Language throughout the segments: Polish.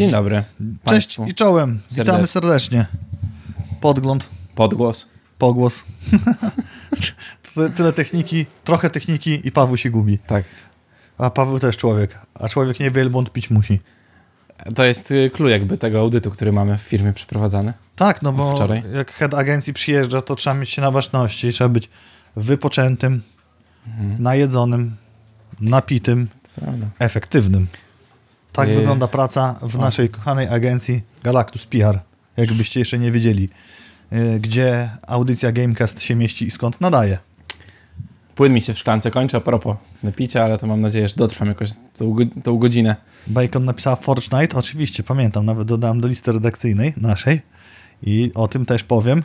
Dzień dobry. Cześć Państwu. i czołem. Serdecznie. Witamy serdecznie. Podgląd. Podgłos. Pogłos. Tyle techniki, trochę techniki i Paweł się gubi. Tak. A Paweł też człowiek. A człowiek nie wie, błąd pić musi. To jest clue y, jakby tego audytu, który mamy w firmie przeprowadzany. Tak, no bo wczoraj. jak head agencji przyjeżdża, to trzeba mieć się na baczności. Trzeba być wypoczętym, mhm. najedzonym, napitym, efektywnym. Tak nie. wygląda praca w o. naszej kochanej agencji Galactus PR. Jakbyście jeszcze nie wiedzieli, y, gdzie audycja Gamecast się mieści i skąd nadaje. Płyn mi się w szklance kończy a propos napicia, ale to mam nadzieję, że dotrwam jakoś tą, tą godzinę. Bacon napisała Fortnite, oczywiście, pamiętam, nawet dodałem do listy redakcyjnej naszej i o tym też powiem,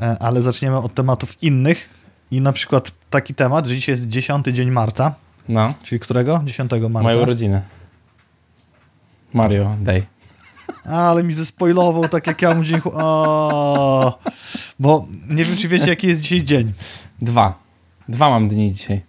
e, ale zaczniemy od tematów innych i na przykład taki temat, że dzisiaj jest 10 dzień marca, no. czyli którego? 10 marca. Mojej rodzina. Mario Day. Ale mi zespoilował tak jak ja mu dzień... O, bo nie wiem, czy wiecie, jaki jest dzisiaj dzień. Dwa. Dwa mam dni dzisiaj.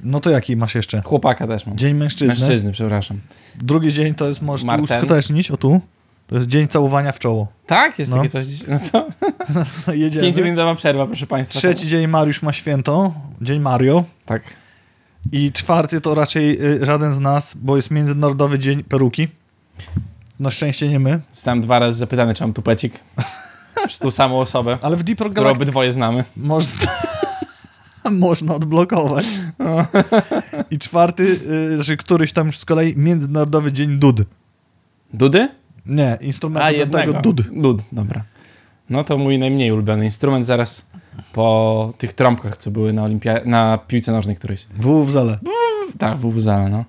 No to jaki masz jeszcze? Chłopaka też mam. Dzień mężczyzny. Mężczyzny, przepraszam. Drugi dzień to jest, może Marten. tu skutecznić, o tu. To jest dzień całowania w czoło. Tak? Jest no. takie coś dzisiaj? No to... Jedziemy. Pięciominutowa przerwa, proszę państwa. Trzeci dzień Mariusz ma święto. Dzień Mario. Tak. I czwarty to raczej y, żaden z nas, bo jest Międzynarodowy Dzień Peruki. Na szczęście nie my. Sam dwa razy zapytany, czy mam tupecik. czy tą samą osobę, Ale w Deep Rock Galactic obydwoje znamy. można, można odblokować. I czwarty, y, któryś tam już z kolei Międzynarodowy Dzień Dud. Dudy? Nie, A, instrument A tego jednego. Dud. Dud, dobra. No to mój najmniej ulubiony instrument zaraz po tych trąbkach, co były na, olimpia- na piłce nożnej któryś. W w zale. Tak, w e, no.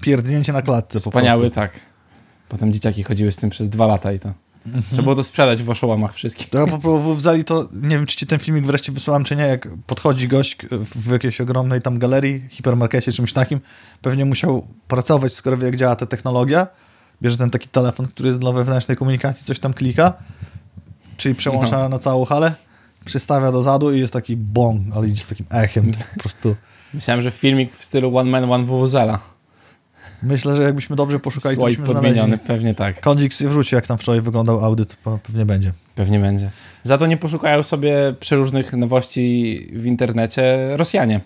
Pierdnięcie na klatce. po Wspaniały, tak. Potem dzieciaki chodziły z tym przez dwa lata i to. Mhm. Trzeba było to sprzedać w oszołamach wszystkich. To więc... wzali to, nie wiem czy ci ten filmik wreszcie wysłałem czy nie, jak podchodzi gość e, w jakiejś ogromnej tam galerii, hipermarkecie, czymś takim, pewnie musiał pracować, skoro wie jak działa ta technologia, bierze ten taki telefon, który jest dla wewnętrznej komunikacji, coś tam klika, czyli przełącza no. na całą halę, przystawia do zadu i jest taki bong, ale idzie z takim echem, po prostu. Myślałem, że filmik w stylu One Man, One Vuvuzela. Myślę, że jakbyśmy dobrze poszukali, Słoik to byśmy podmieniony, znaleźli. pewnie tak. Kondix wrzuci, jak tam wczoraj wyglądał audyt, pewnie będzie. Pewnie będzie. Za to nie poszukają sobie przeróżnych nowości w internecie Rosjanie.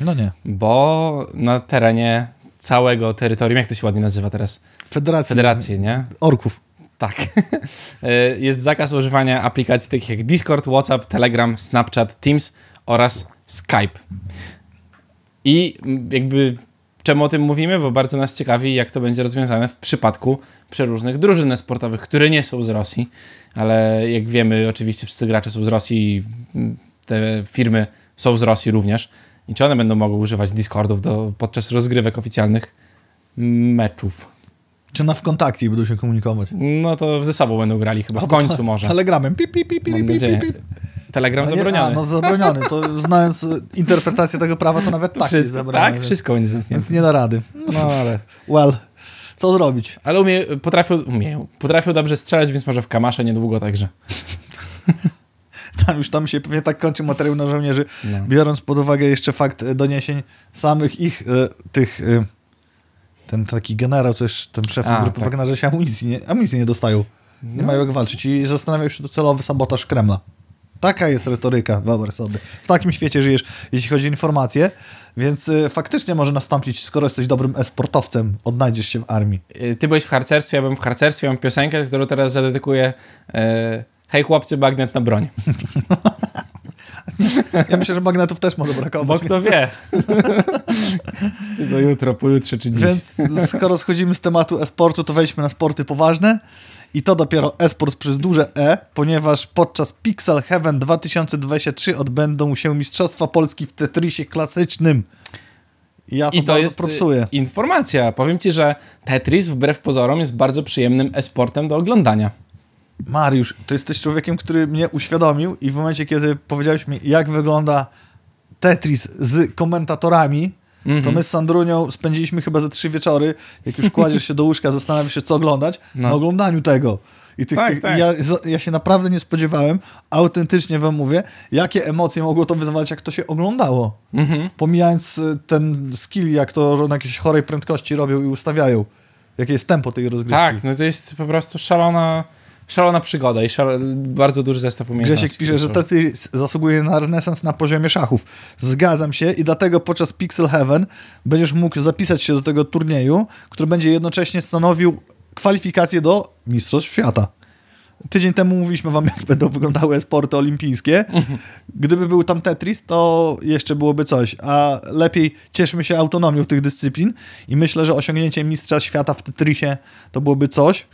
No nie. Bo na terenie całego terytorium, jak to się ładnie nazywa teraz? Federacji. Federacji, nie? Orków. Tak. Jest zakaz używania aplikacji takich jak Discord, WhatsApp, Telegram, Snapchat, Teams oraz Skype. I jakby Czemu o tym mówimy? Bo bardzo nas ciekawi, jak to będzie rozwiązane w przypadku przeróżnych drużyn sportowych, które nie są z Rosji, ale jak wiemy, oczywiście wszyscy gracze są z Rosji, te firmy są z Rosji również. I czy one będą mogły używać Discordów do, podczas rozgrywek oficjalnych meczów? Czy na kontakcie będą się komunikować? No to ze sobą będą grali chyba, Albo w końcu może. Telegramem. Pip, pip, pip, pip, pip, pip, pip. Telegram no, zabroniony. A, no zabroniony, to znając interpretację tego prawa, to nawet tak jest zabroniony. Tak, wszystko więc, nie Więc nie da rady. No ale... Well, co zrobić? Ale umie, potrafią, umie, potrafią dobrze strzelać, więc może w kamasze niedługo także. Tam już tam się pewnie tak kończy materiał na żołnierzy, no. biorąc pod uwagę jeszcze fakt e, doniesień samych ich, e, tych e, ten taki generał, coś ten szef A, grupy tak. Wagnerze się amunicji nie, amunicji nie dostają. Nie no. mają jak walczyć i zastanawiał się docelowy sabotaż Kremla. Taka jest retoryka, wyobraź sobie. W takim świecie żyjesz, jeśli chodzi o informacje, więc y, faktycznie może nastąpić, skoro jesteś dobrym esportowcem, odnajdziesz się w armii. Y, ty byłeś w harcerstwie, ja byłem w harcerstwie, mam piosenkę, którą teraz zadedykuję e, Hej chłopcy, bagnet na broń. ja myślę, że magnetów też może brakować. Bo kto wie. czy to jutro, pojutrze, czy dziś. Więc skoro schodzimy z tematu esportu, to wejdźmy na sporty poważne i to dopiero esport przez duże E, ponieważ podczas Pixel Heaven 2023 odbędą się Mistrzostwa Polski w Tetrisie klasycznym. Ja to I to jest y, propsuję. informacja. Powiem ci, że Tetris wbrew pozorom jest bardzo przyjemnym esportem do oglądania. Mariusz, to jesteś człowiekiem, który mnie uświadomił i w momencie, kiedy powiedziałeś mi, jak wygląda Tetris z komentatorami, Mm -hmm. To my z Sandrunią spędziliśmy chyba ze trzy wieczory, jak już kładziesz się do łóżka, zastanawiasz się, co oglądać, no. na oglądaniu tego. I tych, tak, tych tak. Ja, ja się naprawdę nie spodziewałem, autentycznie wam mówię, jakie emocje mogło to wyzwalać, jak to się oglądało. Mm -hmm. Pomijając e, ten skill, jak to na jakiejś chorej prędkości robią i ustawiają. Jakie jest tempo tej rozgrywki. Tak, no to jest po prostu szalona szalona przygoda i bardzo duży zestaw umiejętności. Grzesiek pisze, że Tetris zasługuje na renesans na poziomie szachów. Zgadzam się i dlatego podczas Pixel Heaven będziesz mógł zapisać się do tego turnieju, który będzie jednocześnie stanowił kwalifikację do Mistrzostw Świata. Tydzień temu mówiliśmy wam, jak będą wyglądały sporty olimpijskie. Mhm. Gdyby był tam Tetris, to jeszcze byłoby coś. A lepiej cieszmy się autonomią tych dyscyplin i myślę, że osiągnięcie mistrza świata w Tetrisie to byłoby coś.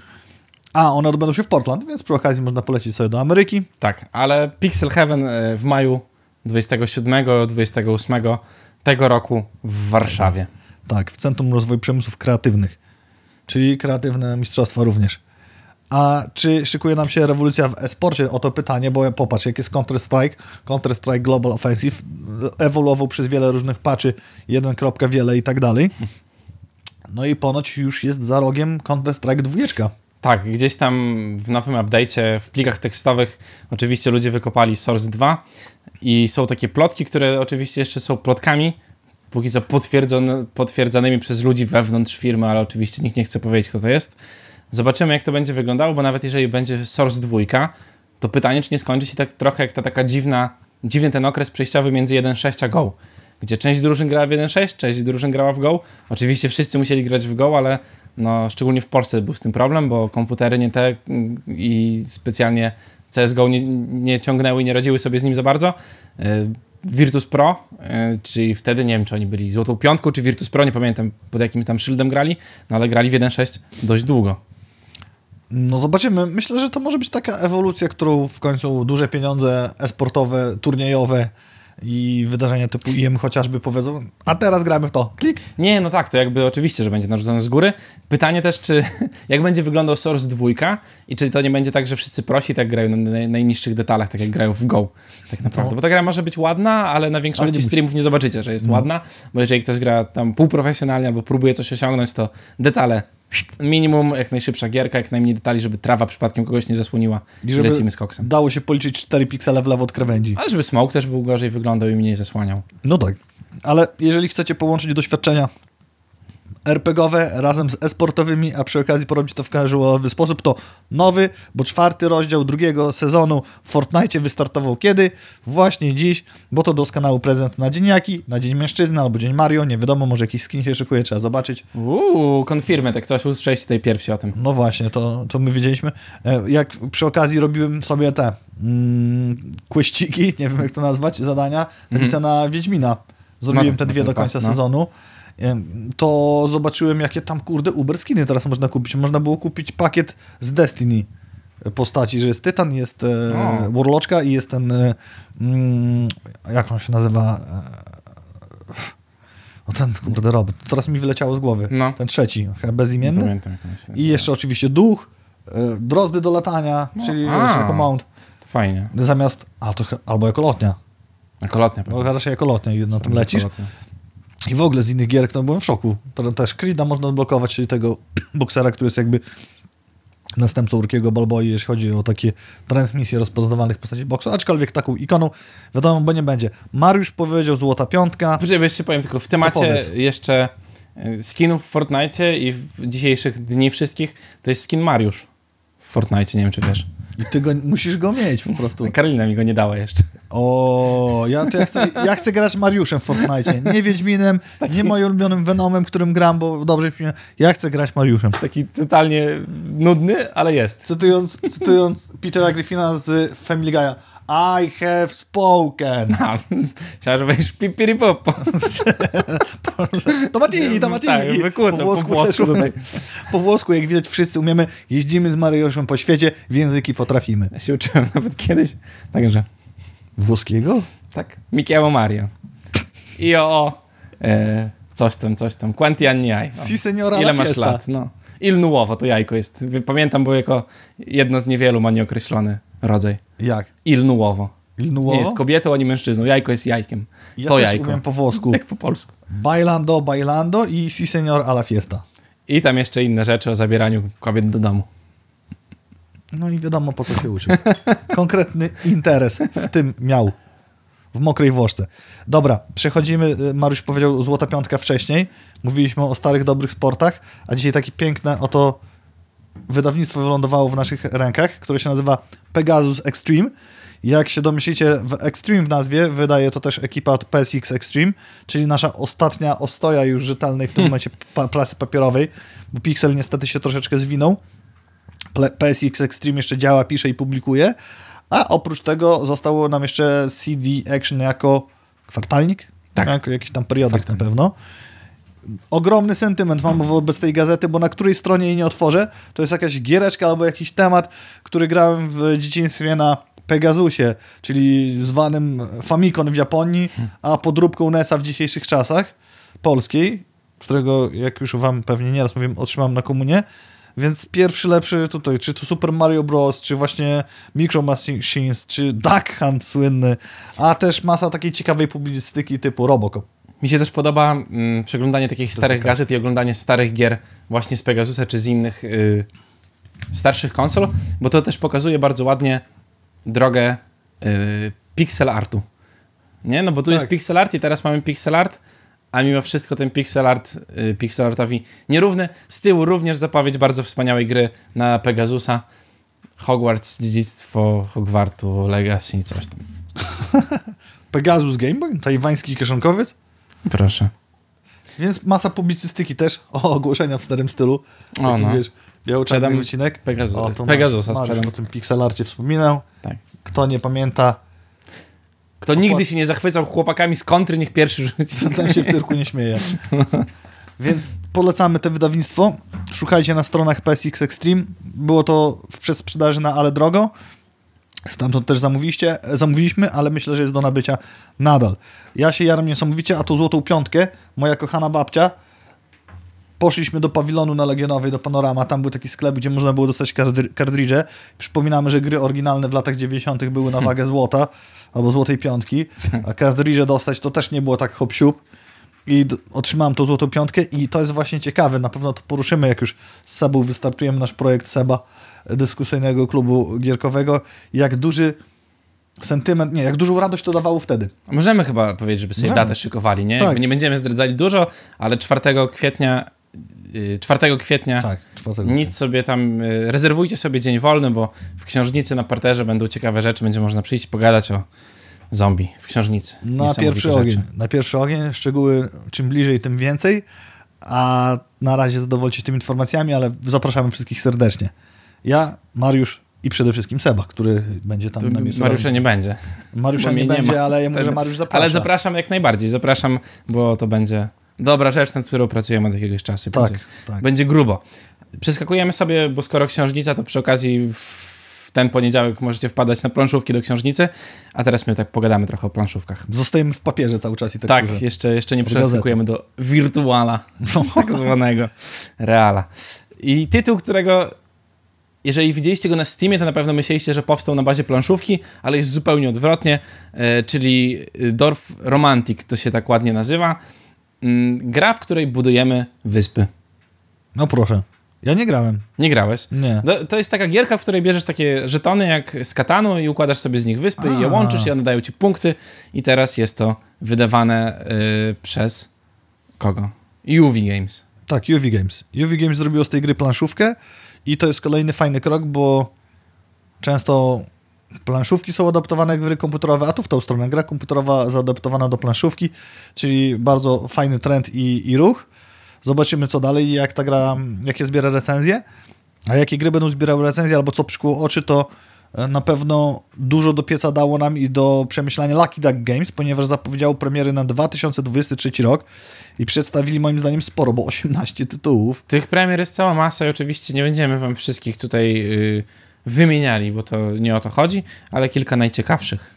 A, one odbędą się w Portland, więc przy okazji można polecić sobie do Ameryki. Tak, ale Pixel Heaven e, w maju 27-28 tego roku w Warszawie. Tak, w Centrum Rozwoju Przemysłów Kreatywnych, czyli kreatywne mistrzostwa również. A czy szykuje nam się rewolucja w esporcie? Oto pytanie, bo popatrz, jak jest Counter-Strike. Counter-Strike Global Offensive e, ewoluował przez wiele różnych patchy, kropka wiele i tak dalej. No i ponoć już jest za rogiem Counter-Strike 2. Tak, gdzieś tam w nowym update'cie, w plikach tekstowych oczywiście ludzie wykopali Source 2 i są takie plotki, które oczywiście jeszcze są plotkami, póki co potwierdzanymi przez ludzi wewnątrz firmy, ale oczywiście nikt nie chce powiedzieć, kto to jest. Zobaczymy, jak to będzie wyglądało, bo nawet jeżeli będzie Source 2, to pytanie, czy nie skończy się tak trochę jak ta taka dziwna, dziwny ten okres przejściowy między 1.6 a Go, gdzie część drużyn grała w 1.6, część drużyn grała w Go. Oczywiście wszyscy musieli grać w Go, ale no, szczególnie w Polsce był z tym problem, bo komputery nie te mm, i specjalnie CSGO nie, nie ciągnęły i nie radziły sobie z nim za bardzo. E, Virtus Pro, e, czyli wtedy nie wiem, czy oni byli Złotą Piątką, czy Virtus Pro, nie pamiętam pod jakim tam szyldem grali, no ale grali w 1.6 dość długo. No zobaczymy. Myślę, że to może być taka ewolucja, którą w końcu duże pieniądze esportowe, turniejowe i wydarzenia typu IM chociażby powiedzą, a teraz gramy w to, klik. Nie, no tak, to jakby oczywiście, że będzie narzucone z góry. Pytanie też, czy jak będzie wyglądał Source 2 i czy to nie będzie tak, że wszyscy prosi tak grają na, najniższych detalach, tak jak grają w Go, tak naprawdę. No. Bo ta gra może być ładna, ale na większości ale streamów nie zobaczycie, że jest no. ładna, bo jeżeli ktoś gra tam półprofesjonalnie albo próbuje coś osiągnąć, to detale minimum, jak najszybsza gierka, jak najmniej detali, żeby trawa przypadkiem kogoś nie zasłoniła i żeby lecimy z koksem. dało się policzyć 4 piksele w lewo od krawędzi. Ale żeby smoke też był gorzej wyglądał i mniej zasłaniał. No tak, ale jeżeli chcecie połączyć doświadczenia RPGowe razem z esportowymi, a przy okazji porobić to w casualowy sposób, to nowy, bo czwarty rozdział drugiego sezonu w Fortnite wystartował kiedy? Właśnie dziś, bo to doskonały prezent na Dzień Jaki, na Dzień mężczyzna albo Dzień Mario, nie wiadomo, może jakiś skin się szykuje, trzeba zobaczyć. Uuu, konfirmę, tak coś usłyszeć tutaj pierwsi o tym. No właśnie, to, to my wiedzieliśmy. E, jak przy okazji robiłem sobie te mm, kłyściki, nie wiem jak to nazwać, zadania, tablica mm -hmm. na Wiedźmina. Zrobiłem no, tak, te dwie do końca no. sezonu to zobaczyłem, jakie tam, kurde, Uber skiny teraz można kupić. Można było kupić pakiet z Destiny postaci, że jest Tytan, jest e, i jest ten, e, mm, jak on się nazywa, e, o ten, kurde, robot teraz mi wyleciało z głowy, no. ten trzeci, chyba bezimienny. pamiętam, jak I jeszcze oczywiście duch, e, drozdy do latania, no. czyli jako mount. To fajnie. Zamiast, a, to, albo ekolotnia. Ekolotnia. prawda? No, się ekolotnia i na tym lecisz. Ekolotnia i w ogóle z innych gier, to byłem w szoku. To też Krida można odblokować, czyli tego boksera, który jest jakby następcą Urkiego Balboi, jeśli chodzi o takie transmisje rozpoznawanych w postaci boksu, aczkolwiek taką ikoną, wiadomo, bo nie będzie. Mariusz powiedział złota piątka. Poczekaj, jeszcze powiem tylko, w temacie no jeszcze e, skinów w Fortnite i w dzisiejszych dni wszystkich, to jest skin Mariusz w Fortnite, nie wiem czy wiesz. I ty go, musisz go mieć po prostu. Karolina mi go nie dała jeszcze. O, ja, to ja, chcę, ja chcę grać Mariuszem w Fortnite. Nie Wiedźminem, taki... nie moim ulubionym Venomem, którym gram, bo dobrze Ja chcę grać Mariuszem. Jest taki totalnie nudny, ale jest. Cytując, cytując Petera Griffina z Family Guy'a. I have spoken. No, chciałem, że będziesz pipiripopo. Tomatini, tomatini. Tak, wykłócę, po włosku. Po włosku. po włosku, jak widać, wszyscy umiemy. Jeździmy z Mariuszem po świecie, w języki potrafimy. Ja się uczyłem nawet kiedyś. Także. Włoskiego? Tak. Mikiało Mario. I o, o e, coś tam, coś tam. Quanti anni hai. No. Si signora Ile masz lat? No. Il nuovo to jajko jest. Pamiętam, było jako jedno z niewielu ma nieokreślony rodzaj. Jak? Ilnułowo. Ilnułowo? Nie jest kobietą ani mężczyzną. Jajko jest jajkiem. Ja to też jajko. umiem po włosku. Jak po polsku. Bailando, bailando i si senior a la fiesta. I tam jeszcze inne rzeczy o zabieraniu kobiet do domu. No i wiadomo, po co się uczył. Konkretny interes w tym miał. W mokrej Włoszce. Dobra, przechodzimy. Y, Mariusz powiedział Złota Piątka wcześniej. Mówiliśmy o starych, dobrych sportach, a dzisiaj takie piękne oto wydawnictwo wylądowało w naszych rękach, które się nazywa Pegasus Extreme. Jak się domyślicie, w Extreme w nazwie wydaje to też ekipa od PSX Extreme, czyli nasza ostatnia ostoja już rzetelnej w tym momencie pa prasy papierowej, bo Pixel niestety się troszeczkę zwinął. PSX Extreme jeszcze działa, pisze i publikuje, a oprócz tego zostało nam jeszcze CD Action jako kwartalnik, tak. jako jakiś tam periodyk na pewno ogromny sentyment mam wobec tej gazety, bo na której stronie jej nie otworzę, to jest jakaś giereczka albo jakiś temat, który grałem w dzieciństwie na Pegasusie, czyli zwanym Famicom w Japonii, a podróbką NES-a w dzisiejszych czasach polskiej, którego, jak już wam pewnie nieraz mówiłem, otrzymałem na komunie. Więc pierwszy lepszy tutaj, czy to Super Mario Bros., czy właśnie Micro Machines, czy Duck Hunt słynny, a też masa takiej ciekawej publicystyki typu Robocop. Mi się też podoba mm, przeglądanie takich starych gazet i oglądanie starych gier właśnie z Pegasusa czy z innych y, starszych konsol, bo to też pokazuje bardzo ładnie drogę yy, pixel artu. Nie? No bo tu tak. jest pixel art i teraz mamy pixel art, a mimo wszystko ten pixel art y, pixel artowi nierówny. Z tyłu również zapowiedź bardzo wspaniałej gry na Pegasusa. Hogwarts, dziedzictwo Hogwartu, Legacy, coś tam. Pegasus Gameboy? Tajwański kieszonkowiec? Proszę. Więc masa publicystyki też. O, ogłoszenia w starym stylu. o, no. wiesz, biało wycinek. Pegasus. O, to Pegasusa sprzedam. o tym pixelarcie wspominał. Tak. Kto nie pamięta... Kto nigdy się nie zachwycał chłopakami z kontry, niech pierwszy rzuci. Ten się w cyrku nie śmieje. Więc polecamy to wydawnictwo. Szukajcie na stronach PSX Extreme. Było to w przedsprzedaży na ale drogo. Stamtąd też zamówiliście, zamówiliśmy, ale myślę, że jest do nabycia nadal. Ja się jaram niesamowicie, a tu złotą piątkę, moja kochana babcia, poszliśmy do pawilonu na Legionowej, do Panorama, tam był taki sklep, gdzie można było dostać kartridże. Przypominamy, że gry oryginalne w latach 90. były na wagę złota albo złotej piątki, a kartridże dostać to też nie było tak hop -siup. I otrzymałem tą złotą piątkę i to jest właśnie ciekawe, na pewno to poruszymy, jak już z Sebą wystartujemy nasz projekt Seba dyskusyjnego klubu gierkowego, jak duży sentyment, nie, jak dużą radość to dawało wtedy. Możemy chyba powiedzieć, żeby sobie Możemy. datę szykowali, nie? Tak. Nie będziemy zdradzali dużo, ale 4 kwietnia 4 y, kwietnia. Tak, 4 kwietnia. Nic sobie tam, y, rezerwujcie sobie dzień wolny, bo w księżnicy na parterze będą ciekawe rzeczy, będzie można przyjść pogadać o zombie w księżnicy. Na pierwszy rzeczy. ogień, na pierwszy ogień, szczegóły czym bliżej, tym więcej, a na razie zadowolcie się tymi informacjami, ale zapraszamy wszystkich serdecznie. Ja, Mariusz i przede wszystkim Seba, który będzie tam na miejscu. Mariusza nie będzie. Mariusza nie, nie, będzie, ma. ale ja mówię, że Mariusz zaprasza. Ale zapraszam jak najbardziej, zapraszam, bo to będzie dobra rzecz, nad którą pracujemy od jakiegoś czasu. Tak, będzie, tak. będzie grubo. Przeskakujemy sobie, bo skoro księżnica, to przy okazji w ten poniedziałek możecie wpadać na planszówki do księżnicy, a teraz my tak pogadamy trochę o planszówkach. Zostajemy w papierze cały czas i tak. Tak, jeszcze, jeszcze nie przeskakujemy do wirtuala, no. tak zwanego reala. I tytuł, którego jeżeli widzieliście go na Steamie, to na pewno myśleliście, że powstał na bazie planszówki, ale jest zupełnie odwrotnie, e, czyli e, Dorf Romantic to się tak ładnie nazywa. Mm, gra, w której budujemy wyspy. No proszę. Ja nie grałem. Nie grałeś? Nie. No, to jest taka gierka, w której bierzesz takie żetony jak z katanu i układasz sobie z nich wyspy A. i je łączysz i one dają ci punkty i teraz jest to wydawane e, przez kogo? UV Games. Tak, UV Games. UV Games zrobiło z tej gry planszówkę i to jest kolejny fajny krok, bo często planszówki są adaptowane jak gry komputerowe, a tu w tą stronę gra komputerowa zaadaptowana do planszówki, czyli bardzo fajny trend i, i ruch. Zobaczymy co dalej, jak ta gra, jakie zbiera recenzje, a jakie gry będą zbierały recenzje, albo co przykuło oczy, to na pewno dużo do pieca dało nam i do przemyślania Lucky Duck Games, ponieważ zapowiedziało premiery na 2023 rok i przedstawili moim zdaniem sporo, bo 18 tytułów. Tych premier jest cała masa i oczywiście nie będziemy wam wszystkich tutaj yy, wymieniali, bo to nie o to chodzi, ale kilka najciekawszych.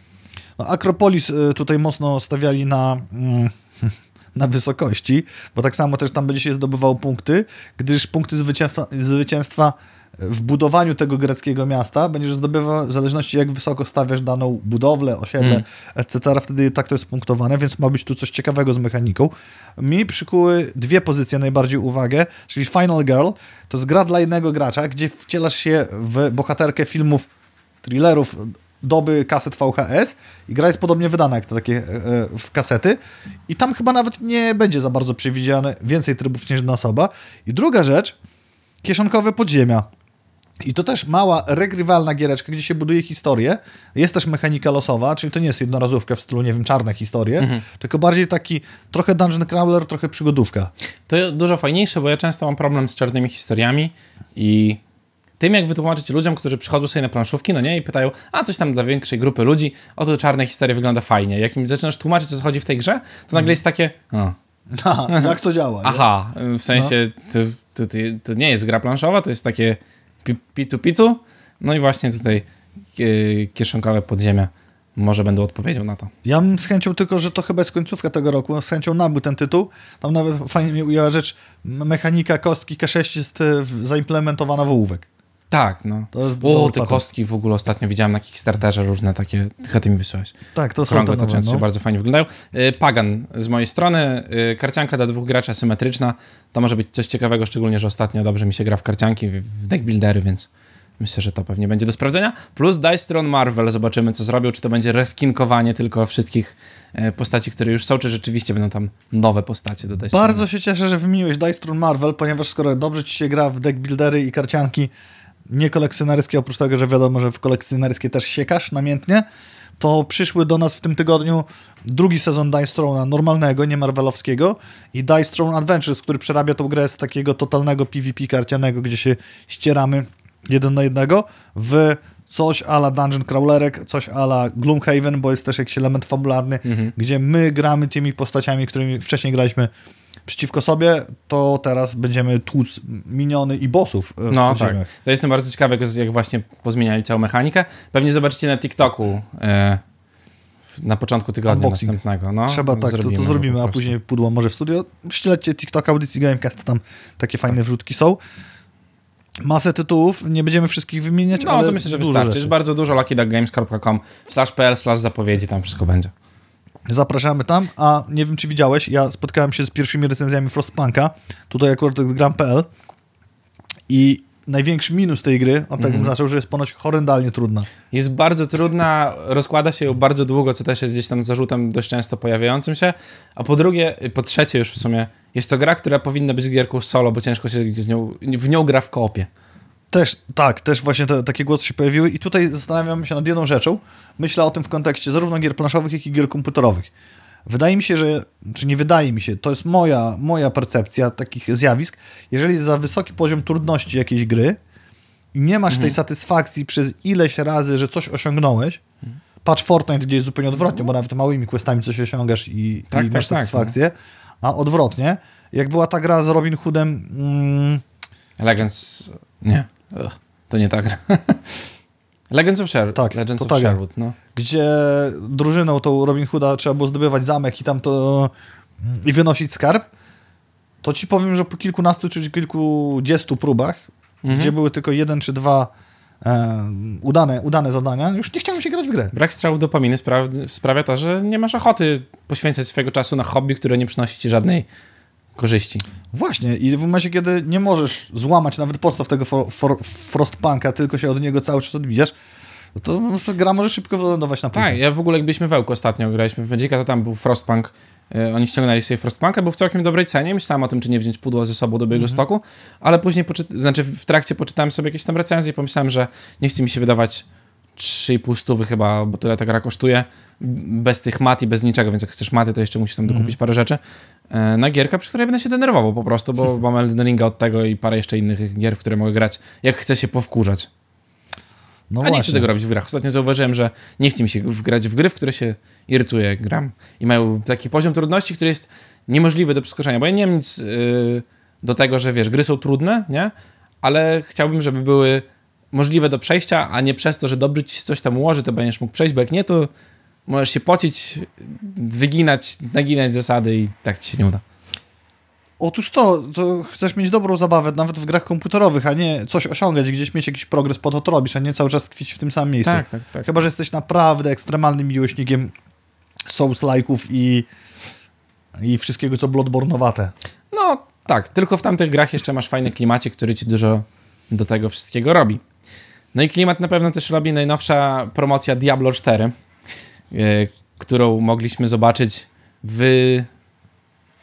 No, Akropolis y, tutaj mocno stawiali na... Mm, na wysokości, bo tak samo też tam będzie się zdobywał punkty, gdyż punkty zwycięstwa, zwycięstwa w budowaniu tego greckiego miasta będziesz zdobywał, w zależności jak wysoko stawiasz daną budowlę, osiedle, mm. etc., wtedy tak to jest punktowane, więc ma być tu coś ciekawego z mechaniką. Mi przykuły dwie pozycje najbardziej uwagę, czyli Final Girl, to jest gra dla jednego gracza, gdzie wcielasz się w bohaterkę filmów, thrillerów, doby kaset VHS i gra jest podobnie wydana jak te takie e, e, w kasety i tam chyba nawet nie będzie za bardzo przewidziane więcej trybów niż jedna osoba. I druga rzecz, kieszonkowe podziemia. I to też mała, regrywalna giereczka, gdzie się buduje historię. Jest też mechanika losowa, czyli to nie jest jednorazówka w stylu, nie wiem, czarne historie, mhm. tylko bardziej taki trochę dungeon crawler, trochę przygodówka. To dużo fajniejsze, bo ja często mam problem z czarnymi historiami i tym, jak wytłumaczyć ludziom, którzy przychodzą sobie na planszówki, no nie, i pytają, a coś tam dla większej grupy ludzi, oto czarne historie wygląda fajnie. Jak im zaczynasz tłumaczyć, co chodzi w tej grze, to nagle mhm. jest takie... A. A, jak to działa? Aha, w sensie no. to, to, to nie jest gra planszowa, to jest takie pitu pitu. No i właśnie tutaj kieszonkowe podziemia może będą odpowiedzią na to. Ja bym z chęcią tylko, że to chyba jest końcówka tego roku, no, z chęcią nabył ten tytuł. Tam nawet fajnie mi ujęła rzecz, mechanika kostki K6 jest e, zaimplementowana w ołówek. Tak, no. o, te kostki w ogóle ostatnio widziałem na Kickstarterze różne takie, chyba ty mi wysłałeś. Tak, to są te nowe, no. bardzo fajnie wyglądają. Y, Pagan z mojej strony, y, karcianka dla dwóch graczy asymetryczna, to może być coś ciekawego, szczególnie, że ostatnio dobrze mi się gra w karcianki, w deckbuildery, więc myślę, że to pewnie będzie do sprawdzenia. Plus Dice Throne Marvel, zobaczymy co zrobią, czy to będzie reskinkowanie tylko wszystkich y, postaci, które już są, czy rzeczywiście będą tam nowe postacie do Dice Bardzo się cieszę, że wymieniłeś Dice Throne Marvel, ponieważ skoro dobrze ci się gra w deckbuildery i karcianki, nie kolekcjonerskie, oprócz tego, że wiadomo, że w kolekcjonerskie też siekasz namiętnie, to przyszły do nas w tym tygodniu drugi sezon Dice normalnego, nie Marvelowskiego i Dice Throne Adventures, który przerabia tą grę z takiego totalnego PvP karcianego, gdzie się ścieramy jeden na jednego, w coś ala Dungeon Crawlerek, coś ala Gloomhaven, bo jest też jakiś element fabularny, mhm. gdzie my gramy tymi postaciami, którymi wcześniej graliśmy przeciwko sobie, to teraz będziemy tłuc miniony i bossów. E, no tak. To jestem bardzo ciekawy, jak właśnie pozmieniali całą mechanikę. Pewnie zobaczycie na TikToku e, na początku tygodnia Unboxing. następnego. No, Trzeba tak, zrobimy, to, to zrobimy, a później pudło może w studio. Śledźcie TikToka, audycji Gamecast, tam takie fajne tak. wrzutki są masę tytułów, nie będziemy wszystkich wymieniać, no, ale to myślę, że wystarczy. Jest bardzo dużo luckyduckgames.com slash pl slash zapowiedzi, tam wszystko będzie. Zapraszamy tam, a nie wiem, czy widziałeś, ja spotkałem się z pierwszymi recenzjami Frostpunka, tutaj akurat gram.pl i największy minus tej gry, a tak mm. zaczął, że jest ponoć horrendalnie trudna. Jest bardzo trudna, rozkłada się ją bardzo długo, co też jest gdzieś tam zarzutem dość często pojawiającym się, a po drugie, po trzecie już w sumie, jest to gra, która powinna być gierką solo, bo ciężko się z nią, w nią gra w kopie. Też, tak, też właśnie te, takie głosy się pojawiły i tutaj zastanawiam się nad jedną rzeczą. Myślę o tym w kontekście zarówno gier planszowych, jak i gier komputerowych. Wydaje mi się, że, czy nie wydaje mi się, to jest moja, moja percepcja takich zjawisk. Jeżeli za wysoki poziom trudności jakiejś gry i nie masz mhm. tej satysfakcji przez ileś razy, że coś osiągnąłeś, mhm. patrz Fortnite, gdzie jest zupełnie odwrotnie, bo nawet małymi questami coś osiągasz i, tak, i tak, masz tak, satysfakcję, no. a odwrotnie, jak była ta gra z Robin Hoodem... Mm, Legends... Nie. Ugh, to nie ta gra. Legends of Tak, Legends of tak. Sherwood, no. Gdzie drużyną tą Robin Hooda trzeba było zdobywać zamek i tam to... Mm, i wynosić skarb. To ci powiem, że po kilkunastu czy kilkudziestu próbach, mhm. gdzie były tylko jeden czy dwa e, udane, udane zadania, już nie chciałem się grać w grę. Brak strzałów dopaminy spra sprawia to, że nie masz ochoty poświęcać swojego czasu na hobby, które nie przynosi ci żadnej korzyści. Właśnie, i w momencie, kiedy nie możesz złamać nawet podstaw tego for, for, Frostpunka, tylko się od niego cały czas odbijasz, no to gra może szybko wylądować na Tak, ja w ogóle jakbyśmy byliśmy ostatnio, graliśmy w Magica, to tam był Frostpunk, e, oni ściągnęli sobie Frostpunka, był w całkiem dobrej cenie, myślałem o tym, czy nie wziąć pudła ze sobą do Białegostoku, mhm. mm -hmm. ale później, znaczy w trakcie poczytałem sobie jakieś tam recenzje i pomyślałem, że nie chce mi się wydawać 3,5 stówy chyba, bo tyle ta gra kosztuje, bez tych mat i bez niczego, więc jak chcesz maty, to jeszcze musisz tam dokupić mm. parę rzeczy. E, na gierka, przy której będę się denerwował po prostu, bo mam Elden Ringa od tego i parę jeszcze innych gier, w które mogę grać, jak chcę się powkurzać. No A właśnie. nie chcę tego robić w grach. Ostatnio zauważyłem, że nie chce mi się grać w gry, w które się irytuję, jak gram. I mają taki poziom trudności, który jest niemożliwy do przeskoczenia, bo ja nie mam nic yy, do tego, że wiesz, gry są trudne, nie? Ale chciałbym, żeby były możliwe do przejścia, a nie przez to, że dobry ci coś tam ułoży, to będziesz mógł przejść, bo jak nie, to możesz się pocić, wyginać, naginać zasady i tak ci się nie uda. Otóż to, to chcesz mieć dobrą zabawę nawet w grach komputerowych, a nie coś osiągać, gdzieś mieć jakiś progres, po to to robisz, a nie cały czas tkwić w tym samym miejscu. Tak, tak, tak. Chyba, że jesteś naprawdę ekstremalnym miłośnikiem Souls-like'ów i, i wszystkiego, co Bloodborne'owate. No, tak, tylko w tamtych grach jeszcze masz fajny klimacie, który ci dużo do tego wszystkiego robi. No i klimat na pewno też robi najnowsza promocja Diablo 4, e, którą mogliśmy zobaczyć w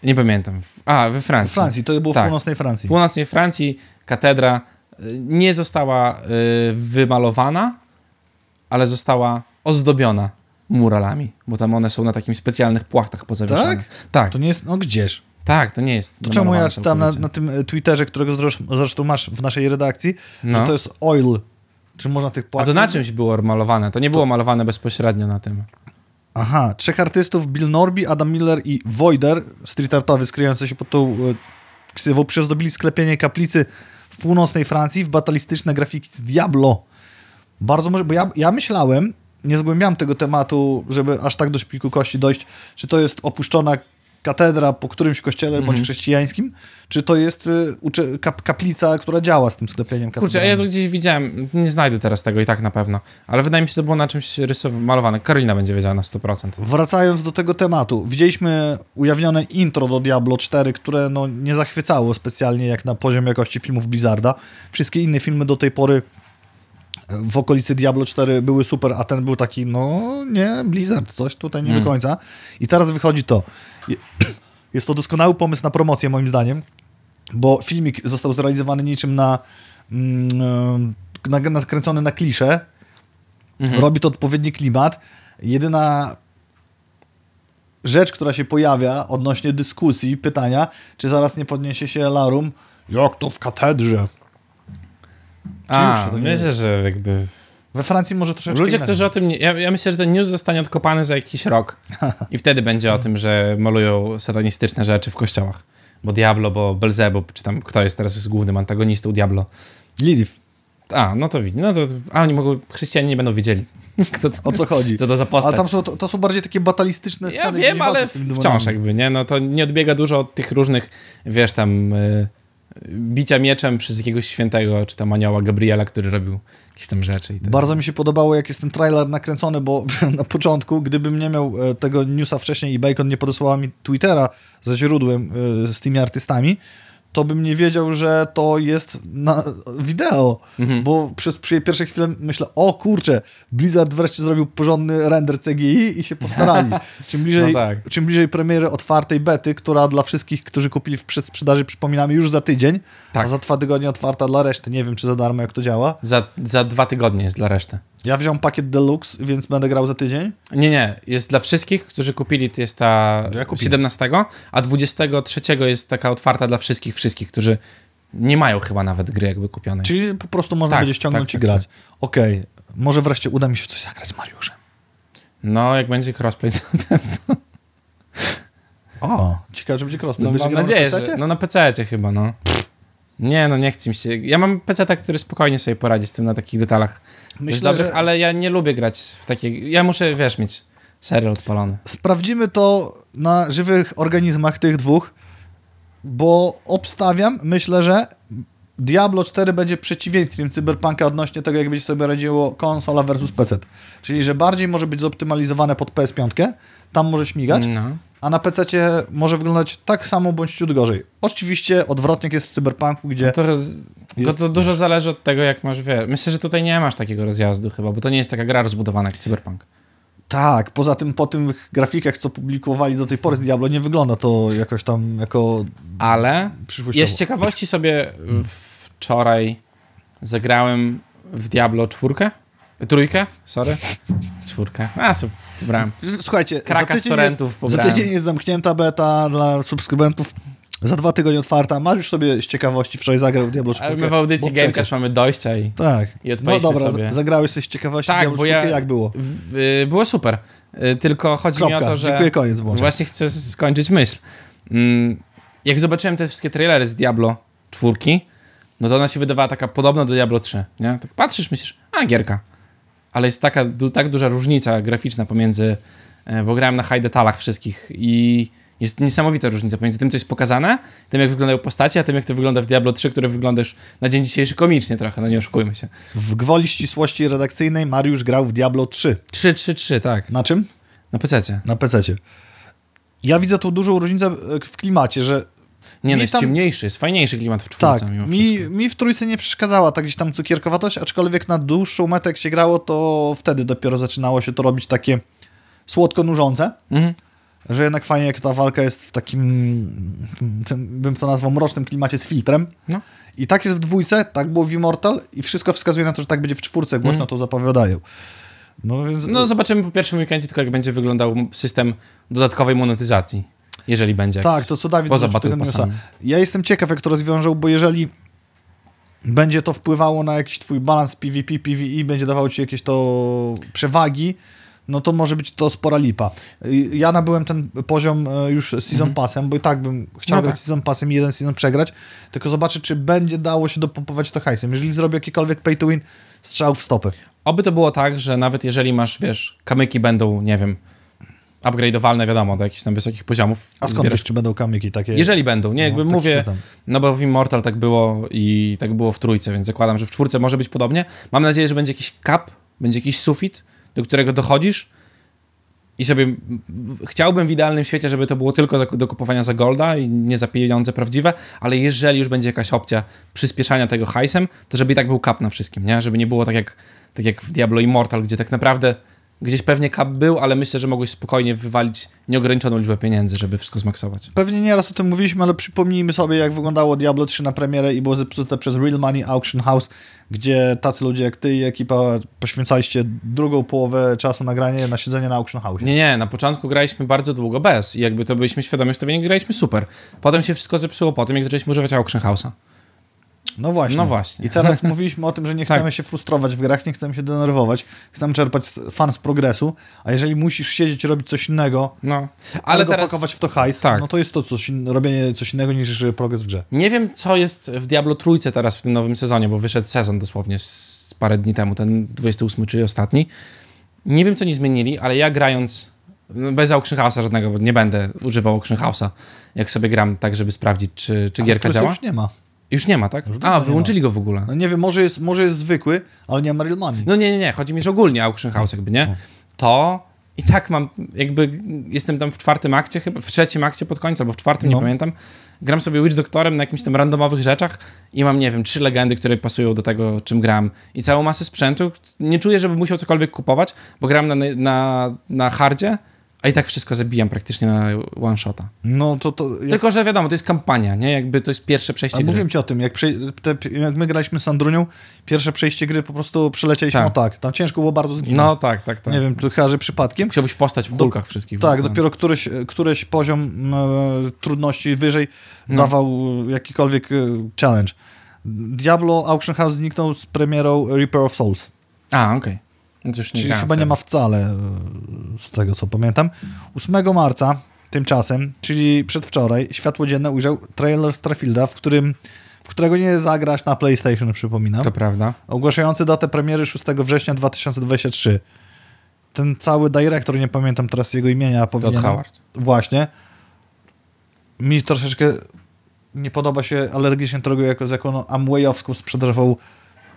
nie pamiętam. A, we Francji. W Francji, to było tak. w północnej Francji. W północnej Francji katedra e, nie została e, wymalowana, ale została ozdobiona muralami, bo tam one są na takich specjalnych płachtach pozawieszone. Tak? Tak. To nie jest, no gdzież? Tak, to nie jest. To czemu ja czytam na, na, tym Twitterze, którego zresztą masz w naszej redakcji, no. że to jest oil czy można tych płakać? A to na czymś było malowane? To nie było to... malowane bezpośrednio na tym. Aha, trzech artystów, Bill Norby, Adam Miller i Voider, street artowy skryjący się pod tą e, ksywą, przyzdobili sklepienie kaplicy w północnej Francji w batalistyczne grafiki z Diablo. Bardzo może, bo ja, ja myślałem, nie zgłębiałem tego tematu, żeby aż tak do szpiku kości dojść, czy to jest opuszczona katedra po którymś kościele mhm. bądź chrześcijańskim, czy to jest y, kaplica, która działa z tym sklepieniem katedralnym? Kurczę, ja to gdzieś widziałem, nie znajdę teraz tego i tak na pewno, ale wydaje mi się, że to było na czymś rysowanym, malowane. Karolina będzie wiedziała na 100%. Wracając do tego tematu, widzieliśmy ujawnione intro do Diablo 4, które no, nie zachwycało specjalnie jak na poziom jakości filmów Blizzarda. Wszystkie inne filmy do tej pory e, w okolicy Diablo 4 były super, a ten był taki, no nie, Blizzard, coś tutaj nie hmm. do mm. końca. I teraz wychodzi to. Jest to doskonały pomysł na promocję, moim zdaniem, bo filmik został zrealizowany niczym na, mm, e, na nakręcony na klisze. Mhm. Robi to odpowiedni klimat. Jedyna rzecz, która się pojawia odnośnie dyskusji, pytania, czy zaraz nie podniesie się larum, jak to w katedrze? A, tak myślę, że jakby we Francji może troszeczkę Ludzie, którzy o tym... Nie, ja, ja, myślę, że ten news zostanie odkopany za jakiś rok i wtedy będzie o tym, że malują satanistyczne rzeczy w kościołach. Bo Diablo, bo Belzebub, czy tam kto jest teraz jest głównym antagonistą Diablo. Lidiv. A, no to widzi. No to, a oni mogą, chrześcijanie nie będą wiedzieli. Kto, o co chodzi? Co to za postać? Ale tam są, to, to są bardziej takie batalistyczne sceny. Ja wiem, ale wciąż jakby, nie? No to nie odbiega dużo od tych różnych, wiesz, tam... Y, bicia mieczem przez jakiegoś świętego, czy tam anioła Gabriela, który robił jakieś tam rzeczy. Bardzo mi się podobało, jak jest ten trailer nakręcony, bo na początku, gdybym nie miał e, tego newsa wcześniej i Bacon nie podesłała mi Twittera ze źródłem e, z tymi artystami, to bym nie wiedział, że to jest na wideo, mhm. bo przez pierwsze chwile myślę, o kurczę, Blizzard wreszcie zrobił porządny render CGI i się postarali. Czym bliżej, no tak. czym bliżej premiery otwartej bety, która dla wszystkich, którzy kupili w przedsprzedaży, przypominamy, już za tydzień, tak. a za dwa tygodnie otwarta dla reszty. Nie wiem, czy za darmo, jak to działa. Za, za dwa tygodnie jest dla reszty. Ja wziąłem pakiet deluxe, więc będę grał za tydzień? Nie, nie. Jest dla wszystkich, którzy kupili, to jest ta ja 17, a 23 jest taka otwarta dla wszystkich, wszystkich, którzy nie mają chyba nawet gry jakby kupionej. Czyli po prostu można tak, będzie ściągnąć tak, i tak, grać. Tak. Okej, okay. może wreszcie uda mi się w coś zagrać z Mariuszem. No, jak będzie crossplay, to na pewno. O, ciekawe, że będzie crossplay. No, mam nadzieję, na że... No na PC chyba, no. Pff. Nie, no nie chcę mi się. Ja mam PC, tak, który spokojnie sobie poradzi z tym na takich detalach. Myślę, dobrych, że... ale ja nie lubię grać w takie. Ja muszę, wiesz, mieć serial odpalony. Sprawdzimy to na żywych organizmach tych dwóch, bo obstawiam, myślę, że Diablo 4 będzie przeciwieństwem Cyberpunka odnośnie tego, jak będzie sobie radziło konsola versus PC. Czyli, że bardziej może być zoptymalizowane pod PS5, tam może śmigać, no a na PC może wyglądać tak samo bądź ciut gorzej. Oczywiście odwrotnik jest w Cyberpunku, gdzie... No to, roz... jest... to, dużo zależy od tego, jak masz, wiesz... Myślę, że tutaj nie masz takiego rozjazdu chyba, bo to nie jest taka gra rozbudowana jak Cyberpunk. Tak, poza tym po tych grafikach, co publikowali do tej pory z Diablo, nie wygląda to jakoś tam jako. Ale Jest ciekawości sobie wczoraj zagrałem w Diablo czwórkę. Trójkę, sorry. Czwórkę. A, Dobra. Słuchajcie, za tydzień, jest, za tydzień jest zamknięta beta dla subskrybentów. Za dwa tygodnie otwarta. Masz już sobie z ciekawości wczoraj zagrał w Diablo 4. Ale my w audycji Gamecast mamy dojścia i, tak. i No dobra, sobie. zagrałeś coś z ciekawości tak, Diablo bo ja, jak było? W, y, było super, y, tylko chodzi Kropka. mi o to, że... Dziękuję, koniec Właśnie chcę skończyć myśl. Mm, jak zobaczyłem te wszystkie trailery z Diablo 4, no to ona się wydawała taka podobna do Diablo 3, nie? Tak patrzysz, myślisz, a gierka ale jest taka, du tak duża różnica graficzna pomiędzy, e, bo grałem na high detalach wszystkich i jest niesamowita różnica pomiędzy tym, co jest pokazane, tym, jak wyglądają postacie, a tym, jak to wygląda w Diablo 3, które wyglądasz na dzień dzisiejszy komicznie trochę, no nie oszukujmy się. W gwoli ścisłości redakcyjnej Mariusz grał w Diablo 3. 3, 3, 3, tak. Na czym? Na PC. Na PC. Ja widzę tu dużą różnicę e, w klimacie, że nie, no jest tam... ciemniejszy, jest fajniejszy klimat w czwórce tak, mimo wszystko. Mi, mi w trójce nie przeszkadzała tak gdzieś tam cukierkowatość, aczkolwiek na dłuższą metę jak się grało, to wtedy dopiero zaczynało się to robić takie słodko nużące. Mhm. Że jednak fajnie, jak ta walka jest w takim, bym to nazwał, mrocznym klimacie z filtrem. No. I tak jest w dwójce, tak było w Immortal i wszystko wskazuje na to, że tak będzie w czwórce, głośno mm. to zapowiadają. No, więc... no zobaczymy po pierwszym weekendzie tylko, jak będzie wyglądał system dodatkowej monetyzacji. Jeżeli będzie. Tak, to co Dawid poza Battle Passa. Ja jestem ciekaw, jak to rozwiążą, bo jeżeli będzie to wpływało na jakiś twój balans PvP, PvE, będzie dawało ci jakieś to przewagi, no to może być to spora lipa. Y, ja nabyłem ten poziom e, już season mhm. passem, bo i tak bym chciał no tak. season passem i jeden season przegrać, tylko zobaczę, czy będzie dało się dopompować to hajsem. Jeżeli zrobię jakikolwiek pay to win, strzał w stopy. Oby to było tak, że nawet jeżeli masz, wiesz, kamyki będą, nie wiem, upgrade'owalne, wiadomo, do jakichś tam wysokich poziomów. A skąd wiesz, czy będą kamyki takie? Jeżeli będą, nie, no, jakby no, mówię, no bo w Immortal tak było i tak było w trójce, więc zakładam, że w czwórce może być podobnie. Mam nadzieję, że będzie jakiś kap, będzie jakiś sufit, do którego dochodzisz i sobie chciałbym w idealnym świecie, żeby to było tylko do kupowania za golda i nie za pieniądze prawdziwe, ale jeżeli już będzie jakaś opcja przyspieszania tego hajsem, to żeby i tak był kap na wszystkim, nie? Żeby nie było tak jak, tak jak w Diablo Immortal, gdzie tak naprawdę Gdzieś pewnie kap był, ale myślę, że mogłeś spokojnie wywalić nieograniczoną liczbę pieniędzy, żeby wszystko zmaksować. Pewnie nieraz o tym mówiliśmy, ale przypomnijmy sobie, jak wyglądało Diablo 3 na premierę i było zepsute przez Real Money Auction House, gdzie tacy ludzie jak ty i ekipa poświęcaliście drugą połowę czasu na granie, na siedzenie na Auction House. Nie, nie, na początku graliśmy bardzo długo bez i jakby to byliśmy świadomi, że to nie graliśmy super. Potem się wszystko zepsuło po tym, jak zaczęliśmy używać Auction House'a. No właśnie. No właśnie. I teraz mówiliśmy o tym, że nie tak. chcemy tak. się frustrować w grach, nie chcemy się denerwować, chcemy czerpać fan z progresu, a jeżeli musisz siedzieć, i robić coś innego, no. ale teraz pakować w to hajs, tak. no to jest to coś, robienie coś innego niż progres w grze. Nie wiem, co jest w Diablo Trójce teraz w tym nowym sezonie, bo wyszedł sezon dosłownie z parę dni temu, ten 28, czyli ostatni. Nie wiem, co nie zmienili, ale ja grając no, bez auction house'a żadnego, bo nie będę używał auction house'a, jak sobie gram tak, żeby sprawdzić, czy, czy gierka działa. już nie ma. Już nie ma, tak? A, wyłączyli go w ogóle. No nie wiem, może jest, może jest zwykły, ale nie ma real money. No nie, nie, nie. Chodzi mi, że ogólnie Auction House jakby, nie? No. To i tak mam, jakby jestem tam w czwartym akcie chyba, w trzecim akcie pod końcem, albo w czwartym, no. nie pamiętam. Gram sobie Witch Doktorem na jakimś tam randomowych rzeczach i mam, nie wiem, trzy legendy, które pasują do tego, czym gram. I całą masę sprzętu. Nie czuję, żeby musiał cokolwiek kupować, bo gram na, na, na hardzie, a i tak wszystko zabijam praktycznie na one shota. No to, to jak... Tylko, że wiadomo, to jest kampania, nie? Jakby to jest pierwsze przejście A gry. Mówiłem ci o tym, jak, prze... te... jak my graliśmy z Andrunią, pierwsze przejście gry po prostu przelecieliśmy tak. o tak. Tam ciężko było bardzo zginąć. No tak, tak, tak. Nie wiem, chyba, że przypadkiem. Chciałbyś postać w kulkach Do... wszystkich. Tak, dopiero któryś, któryś poziom e, trudności wyżej no. dawał jakikolwiek e, challenge. Diablo Auction House zniknął z premierą Reaper of Souls. A, okej. Okay. Czyli chyba nie ma wcale, e, z tego co pamiętam. 8 marca tymczasem, czyli przedwczoraj, światło dzienne ujrzał trailer Starfielda, w którym w którego nie zagrać na PlayStation, przypominam. To prawda. Ogłaszający datę premiery 6 września 2023. Ten cały dyrektor, nie pamiętam teraz jego imienia, powinien... Todd Howard. Właśnie. Mi troszeczkę nie podoba się alergicznie, trochę jako, jako A no, Amwayowską sprzedawał